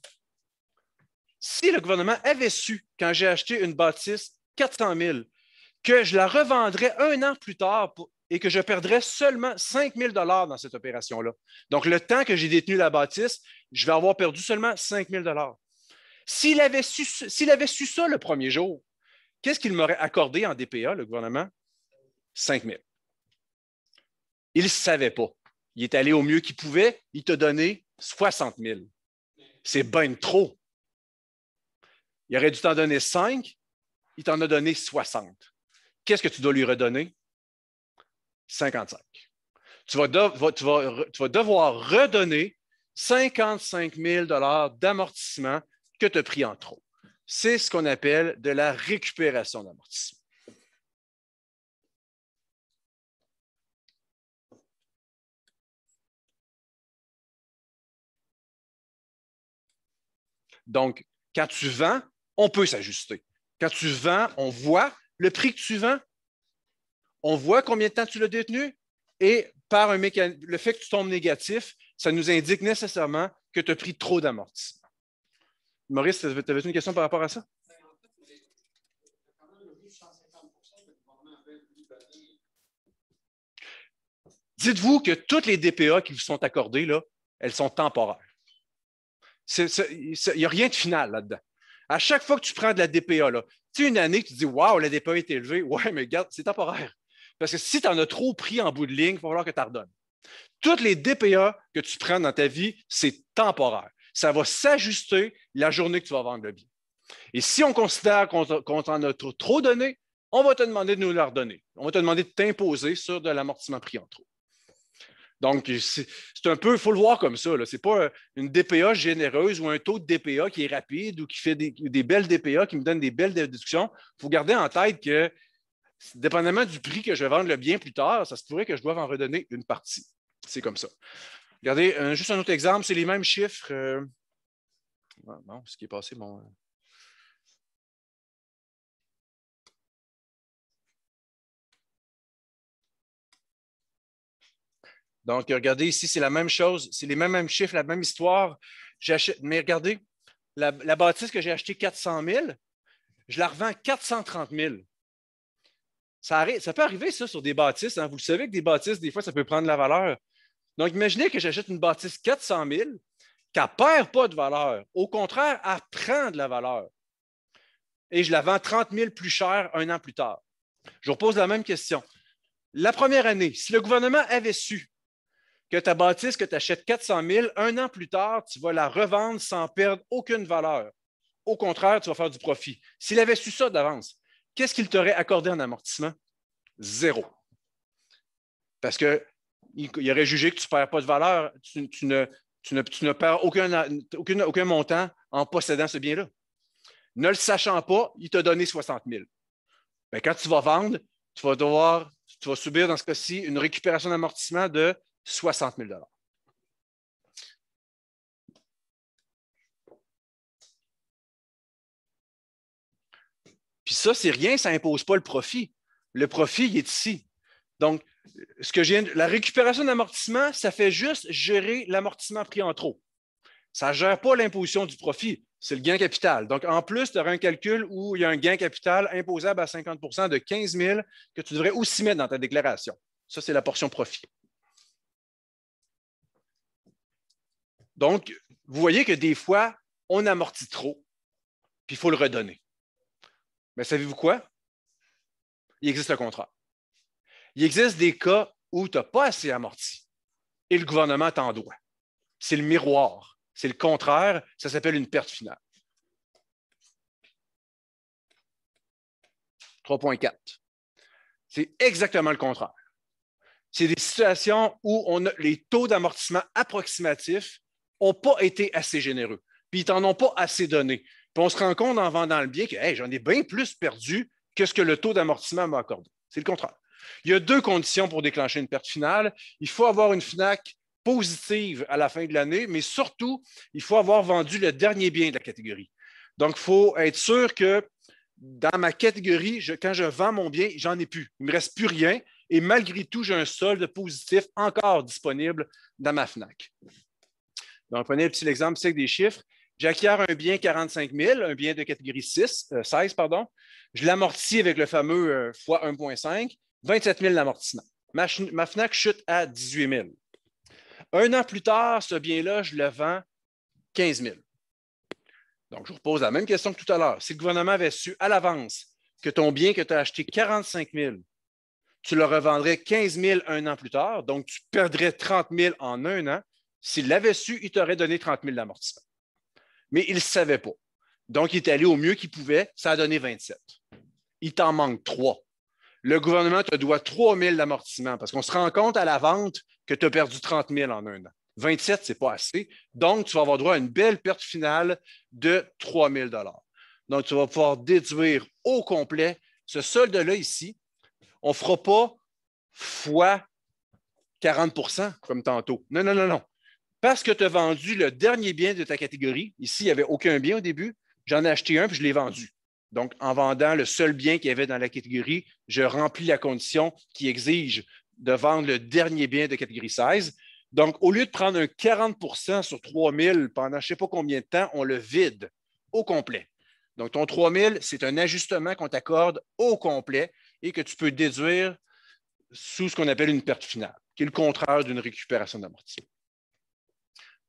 si le gouvernement avait su quand j'ai acheté une bâtisse 400 000 que je la revendrais un an plus tard et que je perdrais seulement 5 000 dans cette opération-là. Donc, le temps que j'ai détenu la bâtisse, je vais avoir perdu seulement 5 000 S'il avait, su, avait su ça le premier jour, qu'est-ce qu'il m'aurait accordé en DPA, le gouvernement? 5 000. Il ne savait pas. Il est allé au mieux qu'il pouvait. Il t'a donné 60 000. C'est ben trop. Il aurait dû t'en donner 5. Il t'en a donné 60 qu'est-ce que tu dois lui redonner? 55. Tu vas, devoir redonner 55 000 d'amortissement que tu as pris en trop. C'est ce qu'on appelle de la récupération d'amortissement. Donc, quand tu vends, on peut s'ajuster. Quand tu vends, on voit le prix que tu vends, on voit combien de temps tu l'as détenu et par un mécanisme, le fait que tu tombes négatif, ça nous indique nécessairement que tu as pris trop d'amortissement. Maurice, tu avais une question par rapport à ça? Dites-vous que toutes les DPA qui vous sont accordées, là, elles sont temporaires. Il n'y a rien de final là-dedans. À chaque fois que tu prends de la DPA, tu sais, une année, tu dis Waouh, la DPA est élevée. Ouais, mais regarde, c'est temporaire. Parce que si tu en as trop pris en bout de ligne, il va falloir que tu redonnes. Toutes les DPA que tu prends dans ta vie, c'est temporaire. Ça va s'ajuster la journée que tu vas vendre le bien. Et si on considère qu'on t'en a trop, donné, on va te demander de nous la redonner. On va te demander de t'imposer sur de l'amortissement pris en trop. Donc, c'est un peu, il faut le voir comme ça. Ce n'est pas une DPA généreuse ou un taux de DPA qui est rapide ou qui fait des, belles DPA, qui me donne des belles déductions. Il faut garder en tête que, dépendamment du prix que je vais vendre le bien plus tard, ça se pourrait que je doive en redonner une partie. C'est comme ça. Regardez, euh, juste un autre exemple, c'est les mêmes chiffres. Euh, bon, ce qui est passé, bon. Euh, Donc, regardez ici, c'est la même chose, c'est les mêmes, chiffres, la même histoire. Mais regardez, la, bâtisse que j'ai achetée 400 000, je la revends 430 000. Ça, ça, peut arriver, ça, sur des bâtisses. Hein. Vous le savez que des bâtisses, des fois, ça peut prendre la valeur. Donc, imaginez que j'achète une bâtisse 400 000, qu'elle ne perd pas de valeur. Au contraire, elle prend de la valeur. Et je la vends 30 000 plus cher un an plus tard. Je vous repose la même question. La première année, si le gouvernement avait su que ta bâtisse que tu achètes 400 000, un an plus tard, tu vas la revendre sans perdre aucune valeur. Au contraire, tu vas faire du profit. S'il avait su ça d'avance, qu'est-ce qu'il t'aurait accordé en amortissement? Zéro. Parce qu'il il aurait jugé que tu ne perds pas de valeur, tu, ne, perds aucun, montant en possédant ce bien-là. Ne le sachant pas, il t'a donné 60 000. Ben, quand tu vas vendre, tu vas devoir, tu vas subir dans ce cas-ci une récupération d'amortissement de 60 000 Puis ça, c'est rien, ça n'impose pas le profit. Le profit, il est ici. Donc, ce que j'ai, la récupération d'amortissement, ça fait juste gérer l'amortissement pris en trop. Ça ne gère pas l'imposition du profit, c'est le gain capital. Donc, en plus, tu auras un calcul où il y a un gain capital imposable à 50 de 15 000 que tu devrais aussi mettre dans ta déclaration. Ça, c'est la portion profit. Donc, vous voyez que des fois, on amortit trop, puis il faut le redonner. Mais savez-vous quoi? Il existe un contrat. Il existe des cas où tu n'as pas assez amorti et le gouvernement t'en doit. C'est le miroir, c'est le contraire, ça s'appelle une perte finale. 3.4. C'est exactement le contraire. C'est des situations où on a les taux d'amortissement approximatifs n'ont pas été assez généreux, puis ils n'en ont pas assez donné. Puis on se rend compte en vendant le bien que j'en ai bien plus perdu que ce que le taux d'amortissement m'a accordé. C'est le contraire. Il y a deux conditions pour déclencher une perte finale. Il faut avoir une FNAC positive à la fin de l'année, mais surtout, il faut avoir vendu le dernier bien de la catégorie. Donc, il faut être sûr que dans ma catégorie, quand je vends mon bien, j'en ai plus. Il ne me reste plus rien. Et malgré tout, j'ai un solde positif encore disponible dans ma FNAC. Donc, prenez un petit exemple c'est des chiffres. J'acquiert un bien 45 000, un bien de catégorie 6, 16, euh, pardon. Je l'amortis avec le fameux x1.5, 27 000 l'amortissement. ma, FNAC chute à 18 000. Un an plus tard, ce bien-là, je le vends 15 000. Donc, je vous repose la même question que tout à l'heure. Si le gouvernement avait su à l'avance que ton bien que tu as acheté 45 000, tu le revendrais 15 000 un an plus tard, donc tu perdrais 30 000 en un an, s'il l'avait su, il t'aurait donné 30 000 d'amortissement. Mais il ne savait pas. Donc, il est allé au mieux qu'il pouvait. Ça a donné 27. Il t'en manque 3. Le gouvernement te doit 3 000 d'amortissement parce qu'on se rend compte à la vente que tu as perdu 30 000 en un an. 27, ce n'est pas assez. Donc, tu vas avoir droit à une belle perte finale de 3 000 Donc, tu vas pouvoir déduire au complet ce solde-là ici. On ne fera pas fois 40 comme tantôt. Non, non, non, non parce que tu as vendu le dernier bien de ta catégorie, ici, il n'y avait aucun bien au début, j'en ai acheté un puis je l'ai vendu. Donc, en vendant le seul bien qu'il y avait dans la catégorie, je remplis la condition qui exige de vendre le dernier bien de catégorie 16. Donc, au lieu de prendre un 40 sur 3 000 pendant je ne sais pas combien de temps, on le vide au complet. Donc, ton 3 000, c'est un ajustement qu'on t'accorde au complet et que tu peux déduire sous ce qu'on appelle une perte finale, qui est le contraire d'une récupération d'amortissement.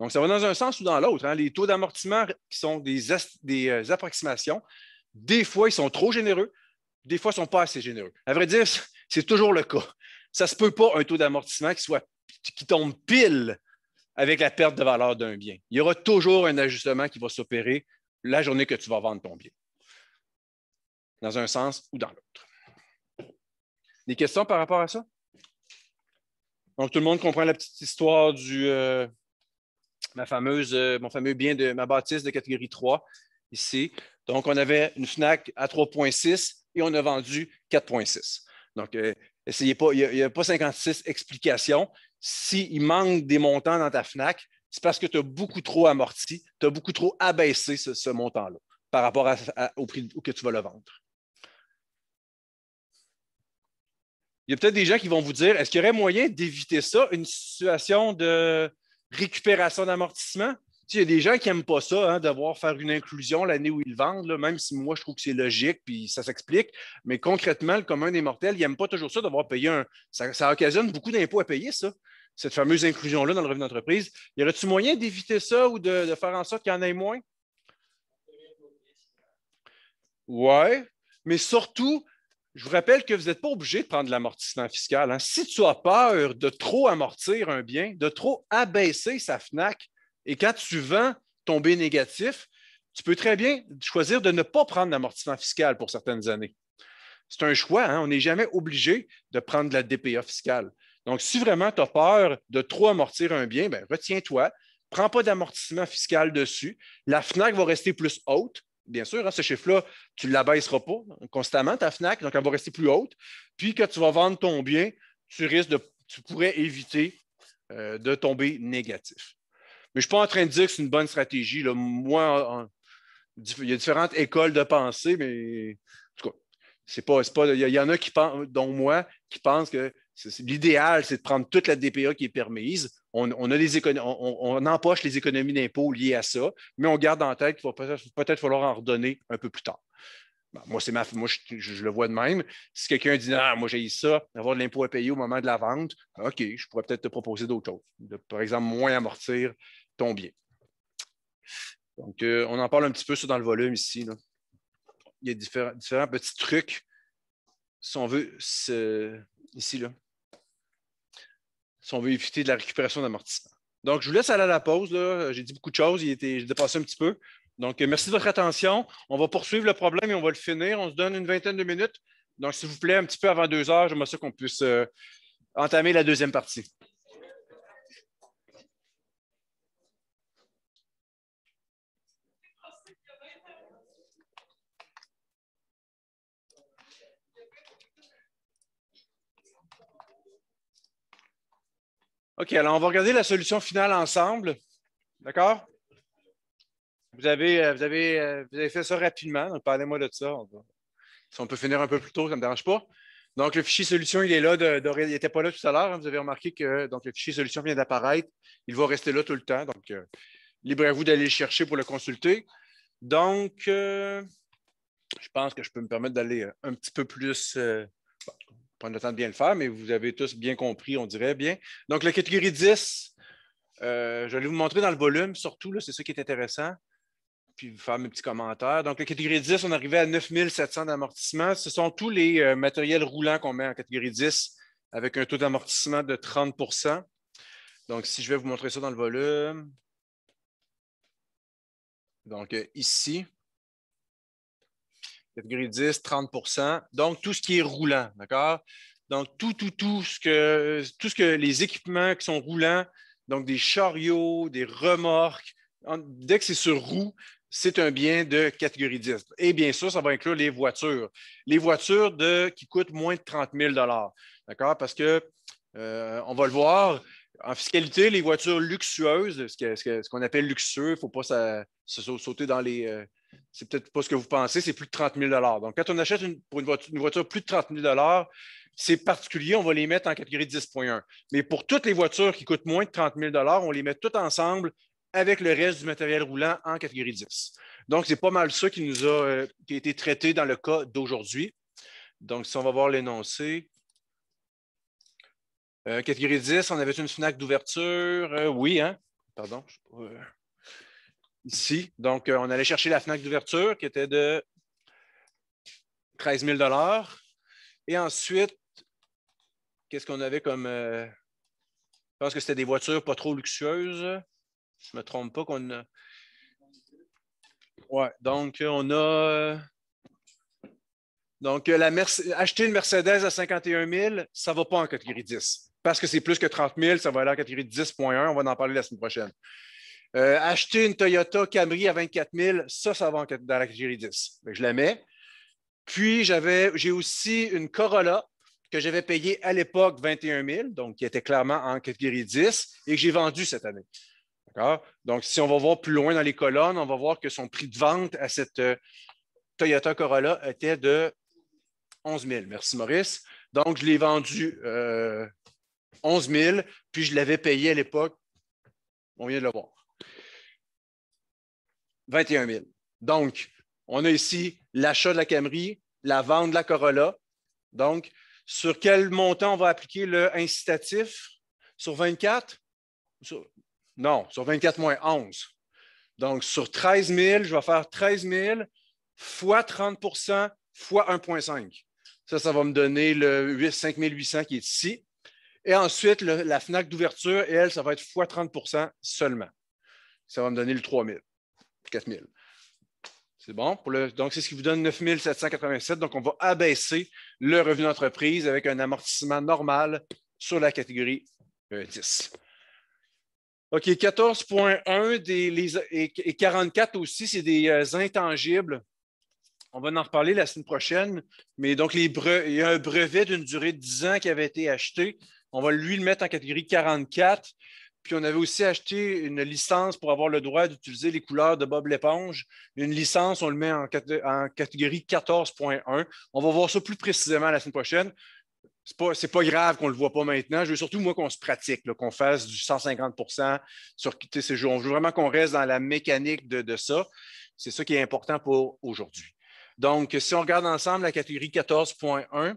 Donc, ça va dans un sens ou dans l'autre. Hein. Les taux d'amortissement qui sont des, euh, approximations, des fois, ils sont trop généreux, des fois, ils ne sont pas assez généreux. À vrai dire, c'est toujours le cas. Ça ne se peut pas un taux d'amortissement qui, qui tombe pile avec la perte de valeur d'un bien. Il y aura toujours un ajustement qui va s'opérer la journée que tu vas vendre ton bien, dans un sens ou dans l'autre. Des questions par rapport à ça? Donc, tout le monde comprend la petite histoire du, euh, ma fameuse, euh, mon fameux bien de ma bâtisse de catégorie 3 ici. Donc, on avait une FNAC à 3.6 et on a vendu 4.6. Donc, euh, essayez pas, il n'y a, pas 56 explications. S'il manque des montants dans ta FNAC, c'est parce que tu as beaucoup trop amorti, tu as beaucoup trop abaissé ce, montant-là par rapport au prix que tu vas le vendre. Il y a peut-être des gens qui vont vous dire, est-ce qu'il y aurait moyen d'éviter ça, une situation de, récupération d'amortissement. il y a des gens qui n'aiment pas ça, hein, devoir faire une inclusion l'année où ils vendent, même si moi je trouve que c'est logique puis ça s'explique. Mais concrètement, le commun des mortels, ils n'aiment pas toujours ça d'avoir payé un. Ça, occasionne beaucoup d'impôts à payer, ça, cette fameuse inclusion-là dans le revenu d'entreprise. Y aurait-tu moyen d'éviter ça ou de, de faire en sorte qu'il y en ait moins? Oui, mais surtout, je vous rappelle que vous n'êtes pas obligé de prendre de l'amortissement fiscal. Hein. Si tu as peur de trop amortir un bien, de trop abaisser sa FNAC, et quand tu vends ton négatif, tu peux très bien choisir de ne pas prendre l'amortissement fiscal pour certaines années. C'est un choix, hein. on n'est jamais obligé de prendre de la DPA fiscale. Donc, si vraiment tu as peur de trop amortir un bien, ben, retiens-toi, prends pas d'amortissement fiscal dessus. La FNAC va rester plus haute, bien sûr, hein, ce chiffre-là, tu ne l'abaisseras pas hein, constamment, ta FNAC, donc elle va rester plus haute. Puis que tu vas vendre ton bien, tu risques de, tu pourrais éviter euh, de tomber négatif. Mais je ne suis pas en train de dire que c'est une bonne stratégie. Moi, il y a différentes écoles de pensée, mais en tout cas, c'est pas, il, y en a qui pensent, dont moi, qui pensent que L'idéal, c'est de prendre toute la DPA qui est permise. On, a les on, empoche les économies d'impôts liées à ça, mais on garde en tête qu'il va peut-être, falloir en redonner un peu plus tard. moi, c'est ma, moi je, le vois de même. Si quelqu'un dit Ah, moi, j'ai ça, avoir de l'impôt à payer au moment de la vente, OK, je pourrais peut-être te proposer d'autres choses. par exemple, moins amortir ton bien. Donc, euh, on en parle un petit peu ça dans le volume ici. Il y a différents petits trucs, si on veut, ici, là, si on veut éviter de la récupération d'amortissement. Donc, je vous laisse aller à la pause. J'ai dit beaucoup de choses. j'ai dépassé un petit peu. Donc, euh, merci de votre attention. On va poursuivre le problème et on va le finir. On se donne une vingtaine de minutes. Donc, s'il vous plaît, un petit peu avant deux heures, j'aimerais ça qu'on puisse euh, entamer la deuxième partie. OK, alors on va regarder la solution finale ensemble. D'accord? Vous avez, euh, euh, vous, avez, fait ça rapidement, donc parlez-moi de ça. si on peut finir un peu plus tôt, ça ne me dérange pas. Donc, le fichier solution, il est là, il n'était pas là tout à l'heure. Hein. vous avez remarqué que donc, le fichier solution vient d'apparaître. Il va rester là tout le temps. Donc, euh, libre à vous d'aller le chercher pour le consulter. Donc, je pense que je peux me permettre d'aller un petit peu plus on le de bien le faire, mais vous avez tous bien compris, on dirait bien. Donc, la catégorie 10, euh, je vais vous montrer dans le volume, surtout, c'est ça qui est intéressant, puis vous faire mes petits commentaires. Donc, la catégorie 10, on arrivait à 9700 d'amortissement. Ce sont tous les euh, matériels roulants qu'on met en catégorie 10 avec un taux d'amortissement de 30 Donc, si je vais vous montrer ça dans le volume. Donc, euh, ici, catégorie 10, 30 Donc, tout ce qui est roulant, d'accord? Donc, tout, tout, tout ce que, tout ce que les équipements qui sont roulants, donc des chariots, des remorques, dès que c'est sur roue, c'est un bien de catégorie 10. Et bien sûr, ça va inclure les voitures. Les voitures de, qui coûtent moins de 30 000 D'accord? Parce que, euh, on va le voir, en fiscalité, les voitures luxueuses, ce qu'on appelle luxueux, il ne faut pas se sauter dans les, euh, c'est peut-être pas ce que vous pensez, c'est plus de 30 000 Donc, quand on achète une, pour une voiture, plus de 30 000 c'est particulier, on va les mettre en catégorie 10.1. Mais pour toutes les voitures qui coûtent moins de 30 000 on les met toutes ensemble avec le reste du matériel roulant en catégorie 10. Donc, c'est pas mal ça qui nous euh, a, été traité dans le cas d'aujourd'hui. Donc, si on va voir l'énoncé. Euh, catégorie 10, on avait une FNAC d'ouverture. Euh, oui, hein? Pardon. Je ici. Donc, euh, on allait chercher la FNAC d'ouverture qui était de 13 000 Et ensuite, qu'est-ce qu'on avait comme... Euh, je pense que c'était des voitures pas trop luxueuses. Je ne me trompe pas qu'on a... Ouais, donc euh, on a... donc, acheter une Mercedes à 51 000, ça ne va pas en catégorie 10. Parce que c'est plus que 30 000, ça va aller en catégorie 10.1. On va en parler la semaine prochaine. Euh, acheter une Toyota Camry à 24 000, ça, ça va dans la catégorie 10. je la mets. Puis, j'avais, j'ai aussi une Corolla que j'avais payée à l'époque 21 000, donc qui était clairement en catégorie 10 et que j'ai vendue cette année. D'accord? Donc, si on va voir plus loin dans les colonnes, on va voir que son prix de vente à cette euh, Toyota Corolla était de 11 000. Merci, Maurice. Donc, je l'ai vendu 11 euh, 000, puis je l'avais payé à l'époque, on vient de le voir, 21 000. Donc, on a ici l'achat de la Camry, la vente de la Corolla. Donc, sur quel montant on va appliquer le incitatif? Sur 24? Non, sur 24 moins 11. Donc, sur 13 000, je vais faire 13 000 fois 30 fois 1,5. Ça, ça va me donner le 5 800 qui est ici. Et ensuite, la FNAC d'ouverture, elle, ça va être fois 30 seulement. Ça va me donner le 3 000. 4000. C'est bon. Pour le, donc, c'est ce qui vous donne 9 787. Donc, on va abaisser le revenu d'entreprise avec un amortissement normal sur la catégorie 10. Euh, OK, 14.1 et, et 44 aussi, c'est des euh, intangibles. On va en reparler la semaine prochaine. Mais donc, il y a un brevet d'une durée de 10 ans qui avait été acheté. On va lui le mettre en catégorie 44. Puis on avait aussi acheté une licence pour avoir le droit d'utiliser les couleurs de Bob l'éponge. Une licence, on le met en, catégorie 14.1. On va voir ça plus précisément la semaine prochaine. C'est pas, pas grave qu'on ne le voit pas maintenant. Je veux surtout, moi, qu'on se pratique, qu'on fasse du 150 sur ces jours. Je veux vraiment qu'on reste dans la mécanique de, ça. C'est ça qui est important pour aujourd'hui. Donc, si on regarde ensemble la catégorie 14.1,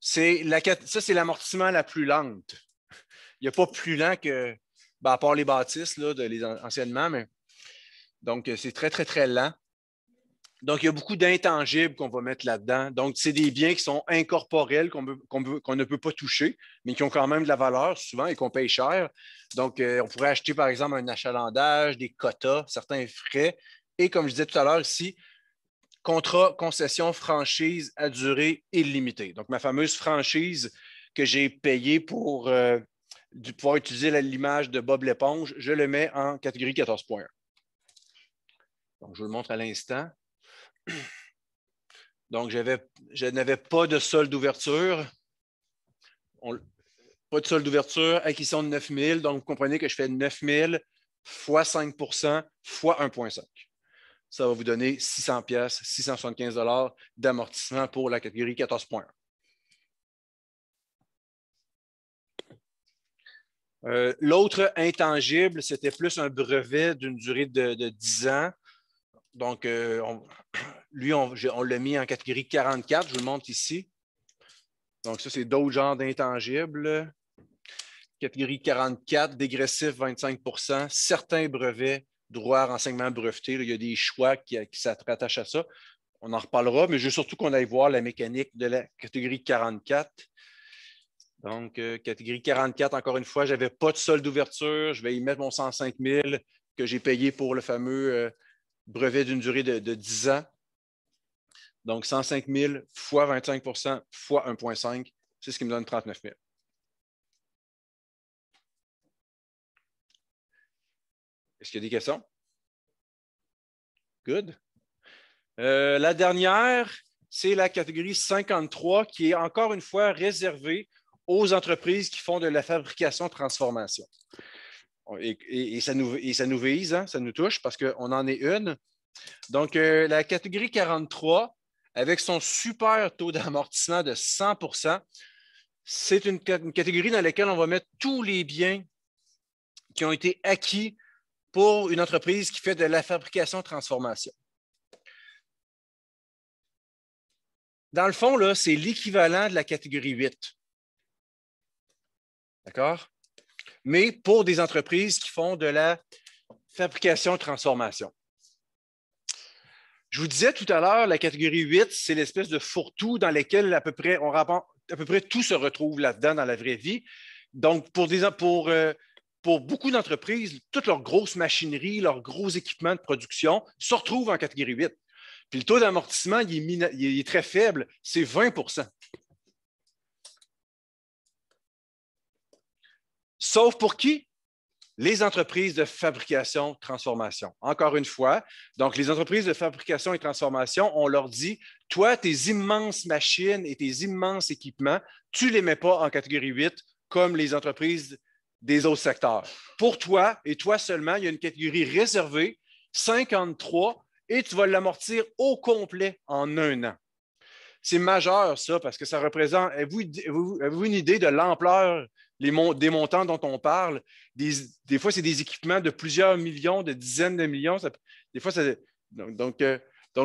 ça, c'est l'amortissement la plus lente. Il n'y a pas plus lent que ben, à part les bâtisses, là, de, les, anciennement, mais donc euh, c'est très, très, très lent. Donc, il y a beaucoup d'intangibles qu'on va mettre là-dedans. Donc, c'est des biens qui sont incorporels, qu'on ne peut pas toucher, mais qui ont quand même de la valeur souvent et qu'on paye cher. Donc, euh, on pourrait acheter, par exemple, un achalandage, des quotas, certains frais. Et comme je disais tout à l'heure ici, contrat, concession, franchise à durée illimitée. Donc, ma fameuse franchise que j'ai payée pour euh, du pouvoir utiliser l'image de Bob l'éponge, je le mets en catégorie 14.1. Donc, je vous le montre à l'instant. Donc, je n'avais pas de solde d'ouverture. Pas de solde d'ouverture, acquisition de 9000. Donc, vous comprenez que je fais 9000 fois 5 fois 1,5. Ça va vous donner 600 pièces, 675 d'amortissement pour la catégorie 14.1. Euh, l'autre intangible, c'était plus un brevet d'une durée de, 10 ans. Donc, euh, lui, on, on l'a mis en catégorie 44, je vous le montre ici. Donc, ça, c'est d'autres genres d'intangibles. Catégorie 44, dégressif 25 certains brevets, droit, renseignement breveté. il y a des choix qui, qui s'attachent à ça. On en reparlera, mais je veux surtout qu'on aille voir la mécanique de la catégorie 44. Donc, euh, catégorie 44, encore une fois, je n'avais pas de solde d'ouverture. Je vais y mettre mon 105 000 que j'ai payé pour le fameux euh, brevet d'une durée de, 10 ans. Donc, 105 000 fois 25 fois 1,5, c'est ce qui me donne 39 000. Est-ce qu'il y a des questions? Good. Euh, la dernière, c'est la catégorie 53 qui est encore une fois réservée aux entreprises qui font de la fabrication-transformation. Et, ça nous, ça nous vise, hein, ça nous touche parce qu'on en est une. Donc, euh, la catégorie 43, avec son super taux d'amortissement de 100 c'est une, une, catégorie dans laquelle on va mettre tous les biens qui ont été acquis pour une entreprise qui fait de la fabrication-transformation. Dans le fond, c'est l'équivalent de la catégorie 8. D'accord? Mais pour des entreprises qui font de la fabrication-transformation. Je vous disais tout à l'heure, la catégorie 8, c'est l'espèce de fourre-tout dans lequel à peu près, on à peu près tout se retrouve là-dedans dans la vraie vie. Donc, pour, euh, pour, beaucoup d'entreprises, toute leur grosse machinerie, leurs gros équipements de production se retrouvent en catégorie 8. Puis le taux d'amortissement, il, est très faible, c'est 20 Sauf pour qui? Les entreprises de fabrication, transformation. Encore une fois, donc les entreprises de fabrication et transformation, on leur dit, toi, tes immenses machines et tes immenses équipements, tu ne les mets pas en catégorie 8 comme les entreprises des autres secteurs. Pour toi et toi seulement, il y a une catégorie réservée, 53, et tu vas l'amortir au complet en un an. C'est majeur, ça, parce que ça représente, avez-vous une idée de l'ampleur les des montants dont on parle, des, fois, c'est des équipements de plusieurs millions, de dizaines de millions. des fois, donc, donc, euh,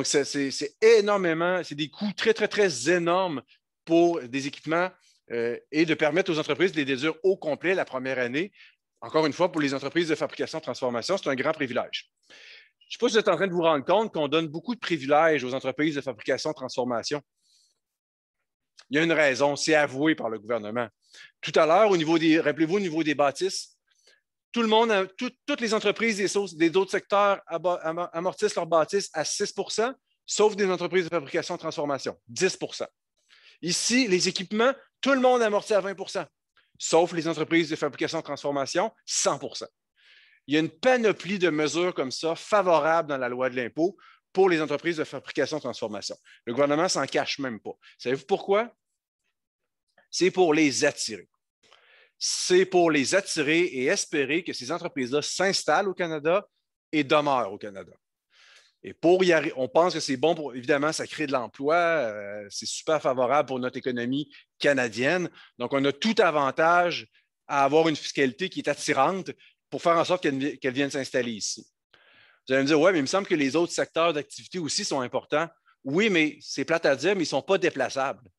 c'est énormément, c'est des coûts très, très, très énormes pour des équipements euh, et de permettre aux entreprises de les déduire au complet la première année. Encore une fois, pour les entreprises de fabrication transformation, c'est un grand privilège. Je ne sais pas si vous êtes en train de vous rendre compte qu'on donne beaucoup de privilèges aux entreprises de fabrication transformation. Il y a une raison, c'est avoué par le gouvernement. Tout à l'heure, au niveau des, rappelez-vous, au niveau des bâtisses, tout le monde, toutes les entreprises des, autres secteurs amortissent leurs bâtisses à 6 sauf des entreprises de fabrication et transformation, 10 Ici, les équipements, tout le monde amortit à 20 sauf les entreprises de fabrication et transformation, 100 Il y a une panoplie de mesures comme ça favorables dans la loi de l'impôt pour les entreprises de fabrication et transformation. Le gouvernement s'en cache même pas. Savez-vous pourquoi? c'est pour les attirer. C'est pour les attirer et espérer que ces entreprises-là s'installent au Canada et demeurent au Canada. Et pour y arriver, on pense que c'est bon pour, évidemment, ça crée de l'emploi, euh, c'est super favorable pour notre économie canadienne. Donc, on a tout avantage à avoir une fiscalité qui est attirante pour faire en sorte qu'elles viennent s'installer ici. Vous allez me dire, ouais, mais il me semble que les autres secteurs d'activité aussi sont importants. Oui, mais c'est plate à dire, mais ils ne sont pas déplaçables.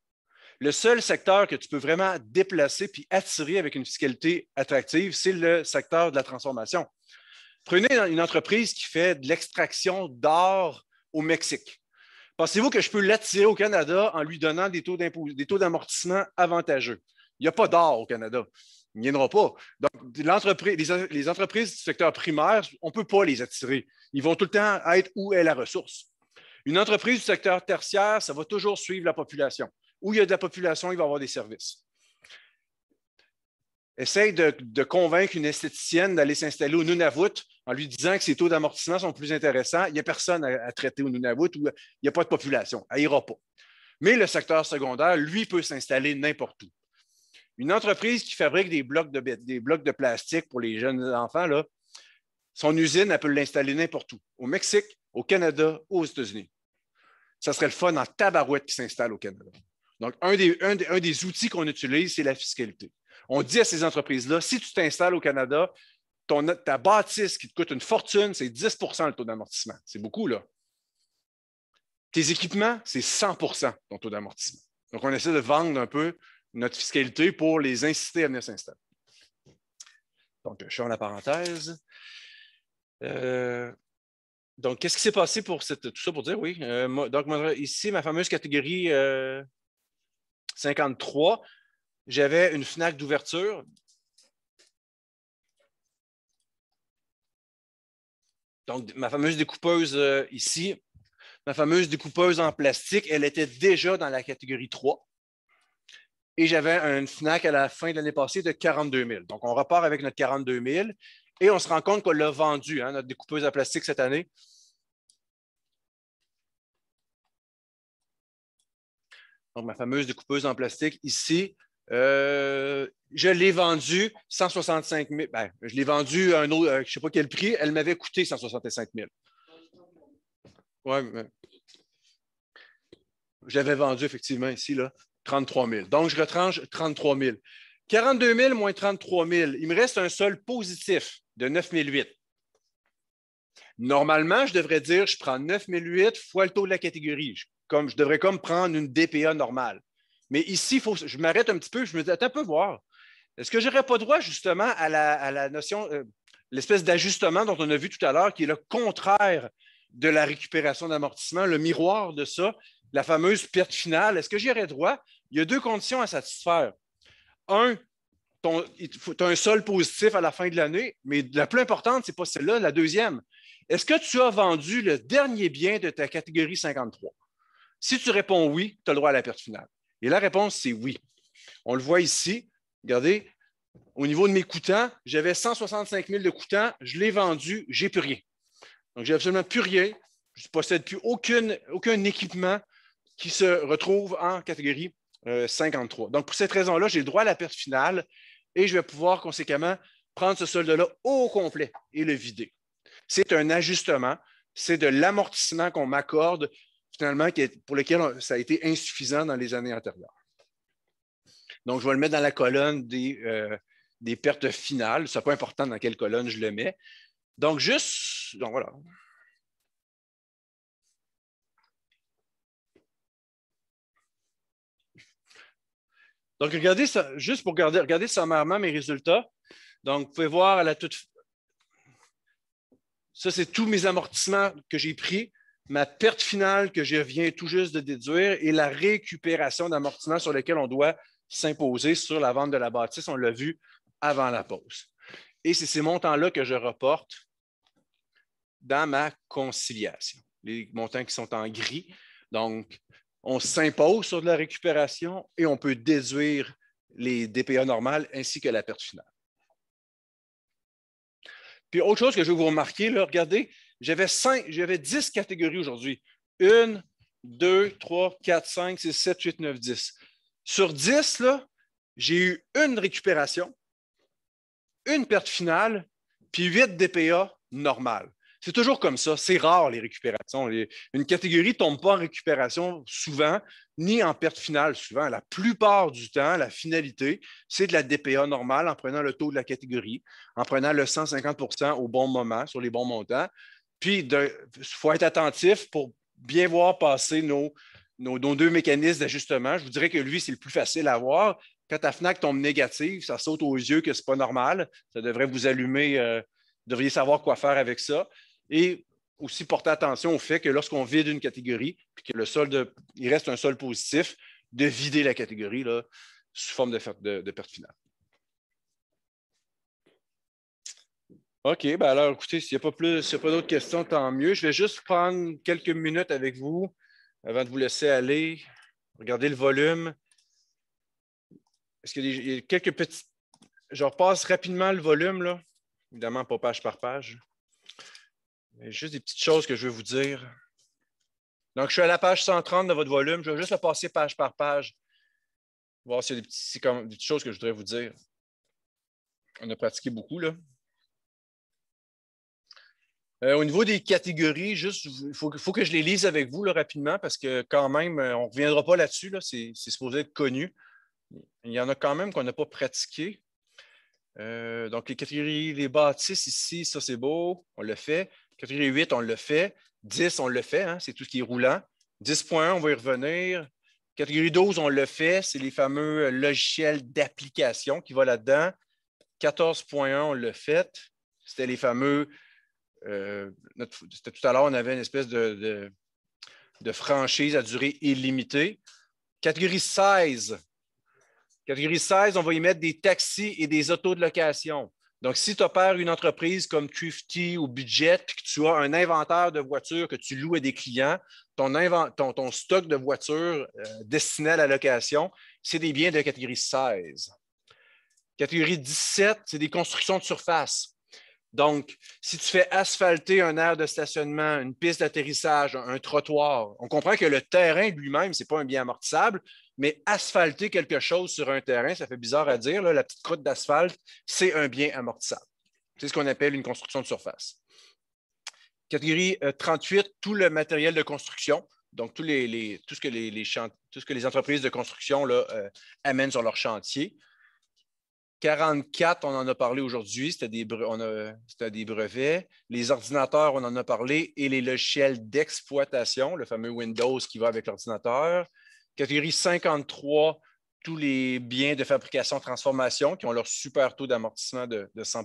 Le seul secteur que tu peux vraiment déplacer puis attirer avec une fiscalité attractive, c'est le secteur de la transformation. Prenez une entreprise qui fait de l'extraction d'or au Mexique. Pensez-vous que je peux l'attirer au Canada en lui donnant des taux d'amortissement avantageux? Il n'y a pas d'or au Canada. Il n'y en aura pas. Donc, les, les, entreprises du secteur primaire, on ne peut pas les attirer. Ils vont tout le temps être où est la ressource. Une entreprise du secteur tertiaire, ça va toujours suivre la population où il y a de la population, il va avoir des services. Essaye de, convaincre une esthéticienne d'aller s'installer au Nunavut en lui disant que ses taux d'amortissement sont plus intéressants. Il n'y a personne à, traiter au Nunavut ou il n'y a pas de population. Elle n'ira pas. Mais le secteur secondaire, lui, peut s'installer n'importe où. Une entreprise qui fabrique des blocs de, plastique pour les jeunes enfants, là, son usine, elle peut l'installer n'importe où, au Mexique, au Canada, aux États-Unis. Ça serait le fun en tabarouette qui s'installe au Canada. Donc, un des, des outils qu'on utilise, c'est la fiscalité. On dit à ces entreprises-là, si tu t'installes au Canada, ton, ta bâtisse qui te coûte une fortune, c'est 10 le taux d'amortissement. C'est beaucoup, là. Tes équipements, c'est 100 ton taux d'amortissement. Donc, on essaie de vendre un peu notre fiscalité pour les inciter à venir s'installer. Donc, je ferme la parenthèse. Euh, donc, qu'est-ce qui s'est passé pour cette, tout ça pour dire oui? Euh, donc, ici, ma fameuse catégorie euh, 53, j'avais une FNAC d'ouverture. Donc, ma fameuse découpeuse euh, ici, ma fameuse découpeuse en plastique, elle était déjà dans la catégorie 3. Et j'avais une FNAC à la fin de l'année passée de 42 000. Donc, on repart avec notre 42 000 et on se rend compte qu'on l'a vendue, hein, notre découpeuse en plastique cette année. donc ma fameuse découpeuse en plastique ici. Euh, je l'ai vendue 165 000. Ben, je l'ai vendue à un autre, euh, je ne sais pas quel prix. Elle m'avait coûté 165 000. Oui, mais... Je l'avais effectivement ici, là, 33 000. Donc, je retranche 33 000. 42 000 moins 33 000. Il me reste un sol positif de 9 008. Normalement, je devrais dire, je prends 9 fois le taux de la catégorie comme je devrais comme prendre une DPA normale. Mais ici, faut, je m'arrête un petit peu, je me dis, attends un peu voir. Est-ce que je n'aurais pas droit justement à la, notion, euh, l'espèce d'ajustement dont on a vu tout à l'heure, qui est le contraire de la récupération d'amortissement, le miroir de ça, la fameuse perte finale? Est-ce que j'irais droit? Il y a deux conditions à satisfaire. Un, tu as un sol positif à la fin de l'année, mais la plus importante, ce n'est pas celle-là, la deuxième. Est-ce que tu as vendu le dernier bien de ta catégorie 53? Si tu réponds oui, tu as le droit à la perte finale. Et la réponse, c'est oui. On le voit ici. Regardez, au niveau de mes coûtants, j'avais 165 000 de coûtants, je l'ai vendu, j'ai plus rien. Donc, j'ai absolument plus rien. Je ne possède plus aucune, aucun équipement qui se retrouve en catégorie 53. Euh, Donc, pour cette raison-là, j'ai le droit à la perte finale et je vais pouvoir conséquemment prendre ce solde-là au complet et le vider. C'est un ajustement, c'est de l'amortissement qu'on m'accorde finalement, pour lequel ça a été insuffisant dans les années antérieures. Donc, je vais le mettre dans la colonne des, euh, pertes finales. Ce n'est pas important dans quelle colonne je le mets. Donc, juste, donc voilà. Donc, regardez ça, juste pour regarder, regardez sommairement mes résultats. Donc, vous pouvez voir à la toute. Ça, c'est tous mes amortissements que j'ai pris ma perte finale que je viens tout juste de déduire et la récupération d'amortissement sur lequel on doit s'imposer sur la vente de la bâtisse. On l'a vu avant la pause. Et c'est ces montants-là que je reporte dans ma conciliation. Les montants qui sont en gris. Donc, on s'impose sur de la récupération et on peut déduire les DPA normales ainsi que la perte finale. Puis autre chose que je veux vous remarquer, regardez, j'avais cinq, j'avais dix catégories aujourd'hui. Une, deux, trois, quatre, cinq, six, sept, huit, neuf, dix. Sur dix, là, j'ai eu une récupération, une perte finale, puis huit DPA normales. C'est toujours comme ça. C'est rare, les récupérations. une catégorie ne tombe pas en récupération souvent, ni en perte finale souvent. La plupart du temps, la finalité, c'est de la DPA normale en prenant le taux de la catégorie, en prenant le 150 au bon moment, sur les bons montants. Puis, il faut être attentif pour bien voir passer nos, nos, deux mécanismes d'ajustement. Je vous dirais que lui, c'est le plus facile à voir. Quand ta FNAC tombe négative, ça saute aux yeux que ce n'est pas normal. Ça devrait vous allumer. vous euh, devriez savoir quoi faire avec ça. Et aussi porter attention au fait que lorsqu'on vide une catégorie, puis que le solde, il reste un sol positif, de vider la catégorie là, sous forme de, de perte finale. OK, ben alors écoutez, s'il n'y a pas plus, pas d'autres questions, tant mieux. Je vais juste prendre quelques minutes avec vous avant de vous laisser aller. Regardez le volume. Est-ce qu'il y a quelques petites... Je repasse rapidement le volume, là. Évidemment, pas page par page. Mais juste des petites choses que je veux vous dire. Donc, je suis à la page 130 de votre volume. Je vais juste le passer page par page, voir s'il y a des petites choses que je voudrais vous dire. On a pratiqué beaucoup, là. Euh, au niveau des catégories, juste, il faut, que je les lise avec vous rapidement parce que quand même, euh, on ne reviendra pas là-dessus. Là, c'est supposé être connu. Il y en a quand même qu'on n'a pas pratiqué. Euh, donc, les catégories, les bâtisses ici, ça c'est beau, on le fait. Catégorie 8, on le fait. 10, on le fait, hein, c'est tout ce qui est roulant. 10.1, on va y revenir. Catégorie 12, on le fait, c'est les fameux logiciels d'application qui vont là-dedans. 14.1, on le fait, c'était les fameux euh, notre, tout à l'heure, on avait une espèce de, franchise à durée illimitée. Catégorie 16. Catégorie 16, on va y mettre des taxis et des autos de location. Donc, si tu opères une entreprise comme Trifty ou Budget, que tu as un inventaire de voitures que tu loues à des clients, ton, stock de voitures euh, destinées destiné à la location, c'est des biens de catégorie 16. Catégorie 17, c'est des constructions de surface. Donc, si tu fais asphalter un aire de stationnement, une piste d'atterrissage, un trottoir, on comprend que le terrain lui-même, ce n'est pas un bien amortissable, mais asphalter quelque chose sur un terrain, ça fait bizarre à dire, la petite croûte d'asphalte, c'est un bien amortissable. C'est ce qu'on appelle une construction de surface. Catégorie 38, euh, tout le matériel de construction, donc tout, ce que les, entreprises de construction euh, amènent sur leur chantier. 44, on en a parlé aujourd'hui, c'était des, des brevets. Les ordinateurs, on en a parlé, et les logiciels d'exploitation, le fameux Windows qui va avec l'ordinateur. Catégorie 53, tous les biens de fabrication, transformation qui ont leur super taux d'amortissement de, de 100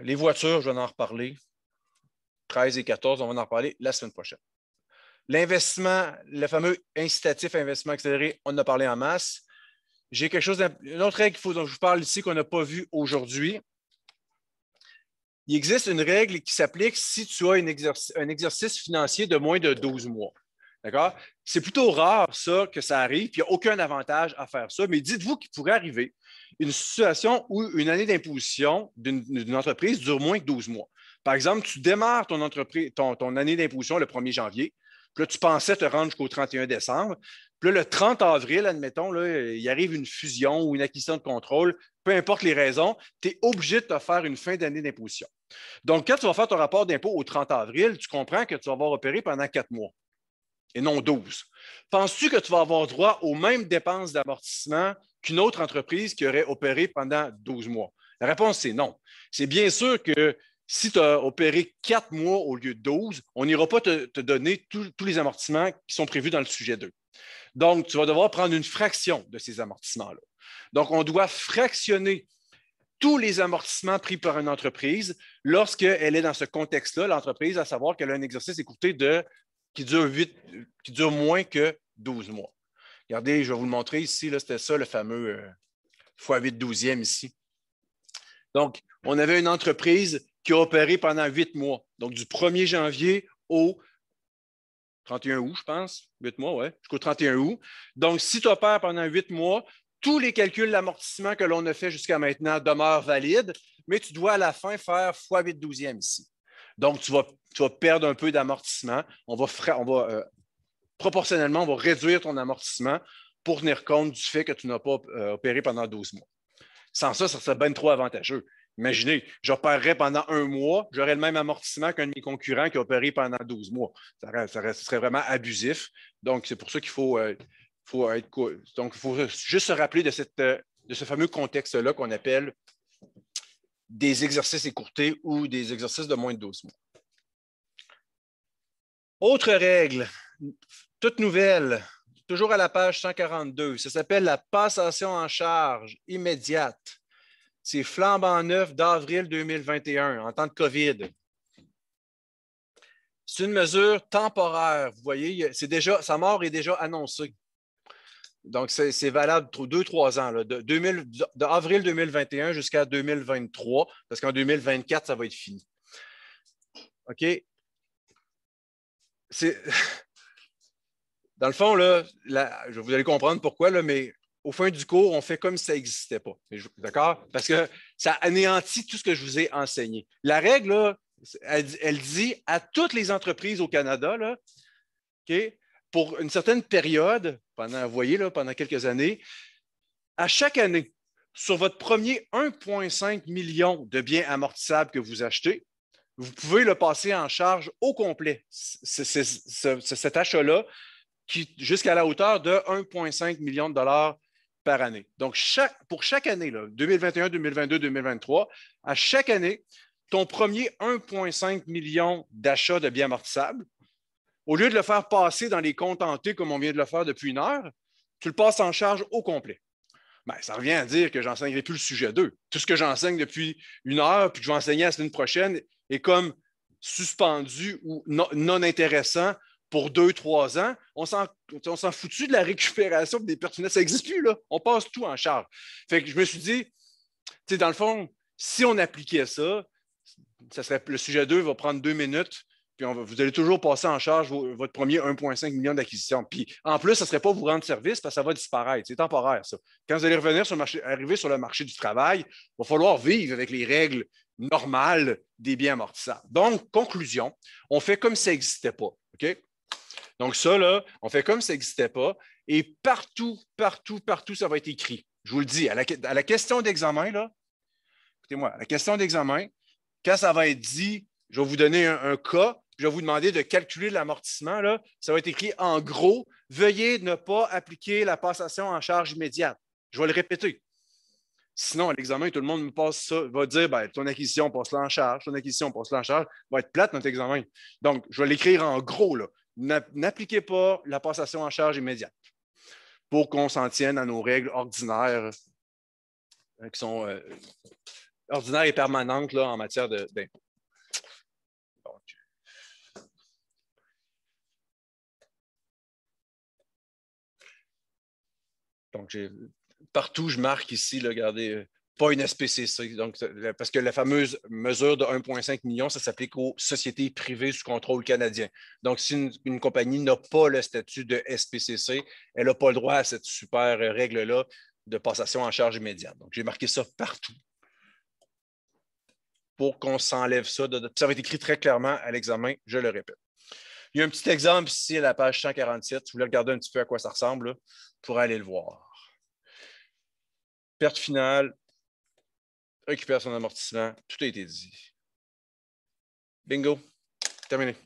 Les voitures, je vais en reparler. 13 et 14, on va en reparler la semaine prochaine. L'investissement, le fameux incitatif investissement accéléré, on en a parlé en masse j'ai quelque chose, une autre règle qu'il faut dont je vous parle ici qu'on n'a pas vue aujourd'hui. Il existe une règle qui s'applique si tu as un exercice financier de moins de 12 mois. D'accord? C'est plutôt rare, ça, que ça arrive, puis il n'y a aucun avantage à faire ça, mais dites-vous qu'il pourrait arriver une situation où une année d'imposition d'une entreprise dure moins que 12 mois. Par exemple, tu démarres ton, entreprise, ton, ton année d'imposition le 1er janvier, puis tu pensais te rendre jusqu'au 31 décembre, puis là, le 30 avril, admettons, là, il arrive une fusion ou une acquisition de contrôle, peu importe les raisons, tu es obligé de te faire une fin d'année d'imposition. Donc, quand tu vas faire ton rapport d'impôt au 30 avril, tu comprends que tu vas avoir opéré pendant quatre mois et non 12. Penses-tu que tu vas avoir droit aux mêmes dépenses d'amortissement qu'une autre entreprise qui aurait opéré pendant 12 mois? La réponse, c'est non. C'est bien sûr que si tu as opéré quatre mois au lieu de 12, on n'ira pas te, te donner tous les amortissements qui sont prévus dans le sujet 2. Donc, tu vas devoir prendre une fraction de ces amortissements-là. Donc, on doit fractionner tous les amortissements pris par une entreprise lorsqu'elle est dans ce contexte-là, l'entreprise, à savoir qu'elle a un exercice écouté de, qui, dure qui dure moins que 12 mois. Regardez, je vais vous le montrer ici, c'était ça le fameux x8 euh, 12e ici. Donc, on avait une entreprise qui a opéré pendant 8 mois, donc du 1er janvier au 31 août, je pense. 8 mois, oui, jusqu'au 31 août. Donc, si tu opères pendant 8 mois, tous les calculs d'amortissement que l'on a fait jusqu'à maintenant demeurent valides, mais tu dois à la fin faire x 8 12e ici. Donc, tu vas, perdre un peu d'amortissement. On va, euh, proportionnellement, on va réduire ton amortissement pour tenir compte du fait que tu n'as pas euh, opéré pendant 12 mois. Sans ça, ça serait bien trop avantageux. Imaginez, j'opérerais pendant un mois, j'aurais le même amortissement qu'un de mes concurrents qui a opéré pendant 12 mois. Ça, serait vraiment abusif. Donc, c'est pour ça qu'il faut, euh, faut être. Donc, il faut juste se rappeler de, euh, de ce fameux contexte-là qu'on appelle des exercices écourtés ou des exercices de moins de 12 mois. Autre règle, toute nouvelle, toujours à la page 142, ça s'appelle la passation en charge immédiate. C'est flambant neuf d'avril 2021, en temps de COVID. C'est une mesure temporaire. Vous voyez, déjà, sa mort est déjà annoncée. Donc, c'est valable deux, trois ans, là, de, avril 2021 jusqu'à 2023, parce qu'en 2024, ça va être fini. OK? C'est. Dans le fond, là, vous allez comprendre pourquoi, là, mais au fin du cours, on fait comme si ça n'existait pas. D'accord? Parce que ça anéantit tout ce que je vous ai enseigné. La règle, elle, dit à toutes les entreprises au Canada, là, pour une certaine période, pendant, voyez, là, pendant quelques années, à chaque année, sur votre premier 1,5 million de biens amortissables que vous achetez, vous pouvez le passer en charge au complet, C'est cet achat-là, qui, jusqu'à la hauteur de 1,5 million de dollars année. Donc, chaque, pour chaque année, là, 2021, 2022, 2023, à chaque année, ton premier 1,5 million d'achats de biens amortissables, au lieu de le faire passer dans les comptes comme on vient de le faire depuis une heure, tu le passes en charge au complet. Ben, ça revient à dire que j'enseignerai plus le sujet 2. Tout ce que j'enseigne depuis une heure, puis que je vais enseigner la semaine prochaine, est comme suspendu ou non intéressant pour deux, trois ans, on s'en, on s'en foutu de la récupération des pertes Ça n'existe plus, là. On passe tout en charge. Fait que je me suis dit, tu sais, dans le fond, si on appliquait ça, ça serait, le sujet 2 va prendre deux minutes, puis vous allez toujours passer en charge votre premier 1,5 million d'acquisition. Puis en plus, ça ne serait pas vous rendre service parce que ça va disparaître. C'est temporaire, ça. Quand vous allez revenir sur le marché, arriver sur le marché du travail, il va falloir vivre avec les règles normales des biens amortissables. Donc, conclusion, on fait comme si ça n'existait pas. OK? Donc ça, là, on fait comme ça n'existait pas. Et partout, partout, partout, ça va être écrit. Je vous le dis, à la, question d'examen, là, écoutez-moi, à la question d'examen, quand ça va être dit, je vais vous donner un, cas, je vais vous demander de calculer l'amortissement, là, ça va être écrit en gros, veuillez ne pas appliquer la passation en charge immédiate. Je vais le répéter. Sinon, à l'examen, tout le monde me passe ça, va dire ben, ton acquisition, passe-la en charge, ton acquisition, passe-la en charge, va être plate notre examen. Donc, je vais l'écrire en gros. Là n'appliquez pas la passation en charge immédiate pour qu'on s'en tienne à nos règles ordinaires euh, qui sont euh, ordinaires et permanentes là, en matière de... Ben, donc, euh, partout, je marque ici, regardez, pas une SPCC. Donc, parce que la fameuse mesure de 1,5 million, ça s'applique aux sociétés privées sous contrôle canadien. Donc, si une, compagnie n'a pas le statut de SPCC, elle n'a pas le droit à cette super règle-là de passation en charge immédiate. Donc, j'ai marqué ça partout pour qu'on s'enlève ça. ça va être écrit très clairement à l'examen, je le répète. Il y a un petit exemple ici à la page 147. vous voulez regarder un petit peu à quoi ça ressemble, pour aller le voir. Perte finale, récupère son amortissement. Tout a été dit. Bingo. Terminé.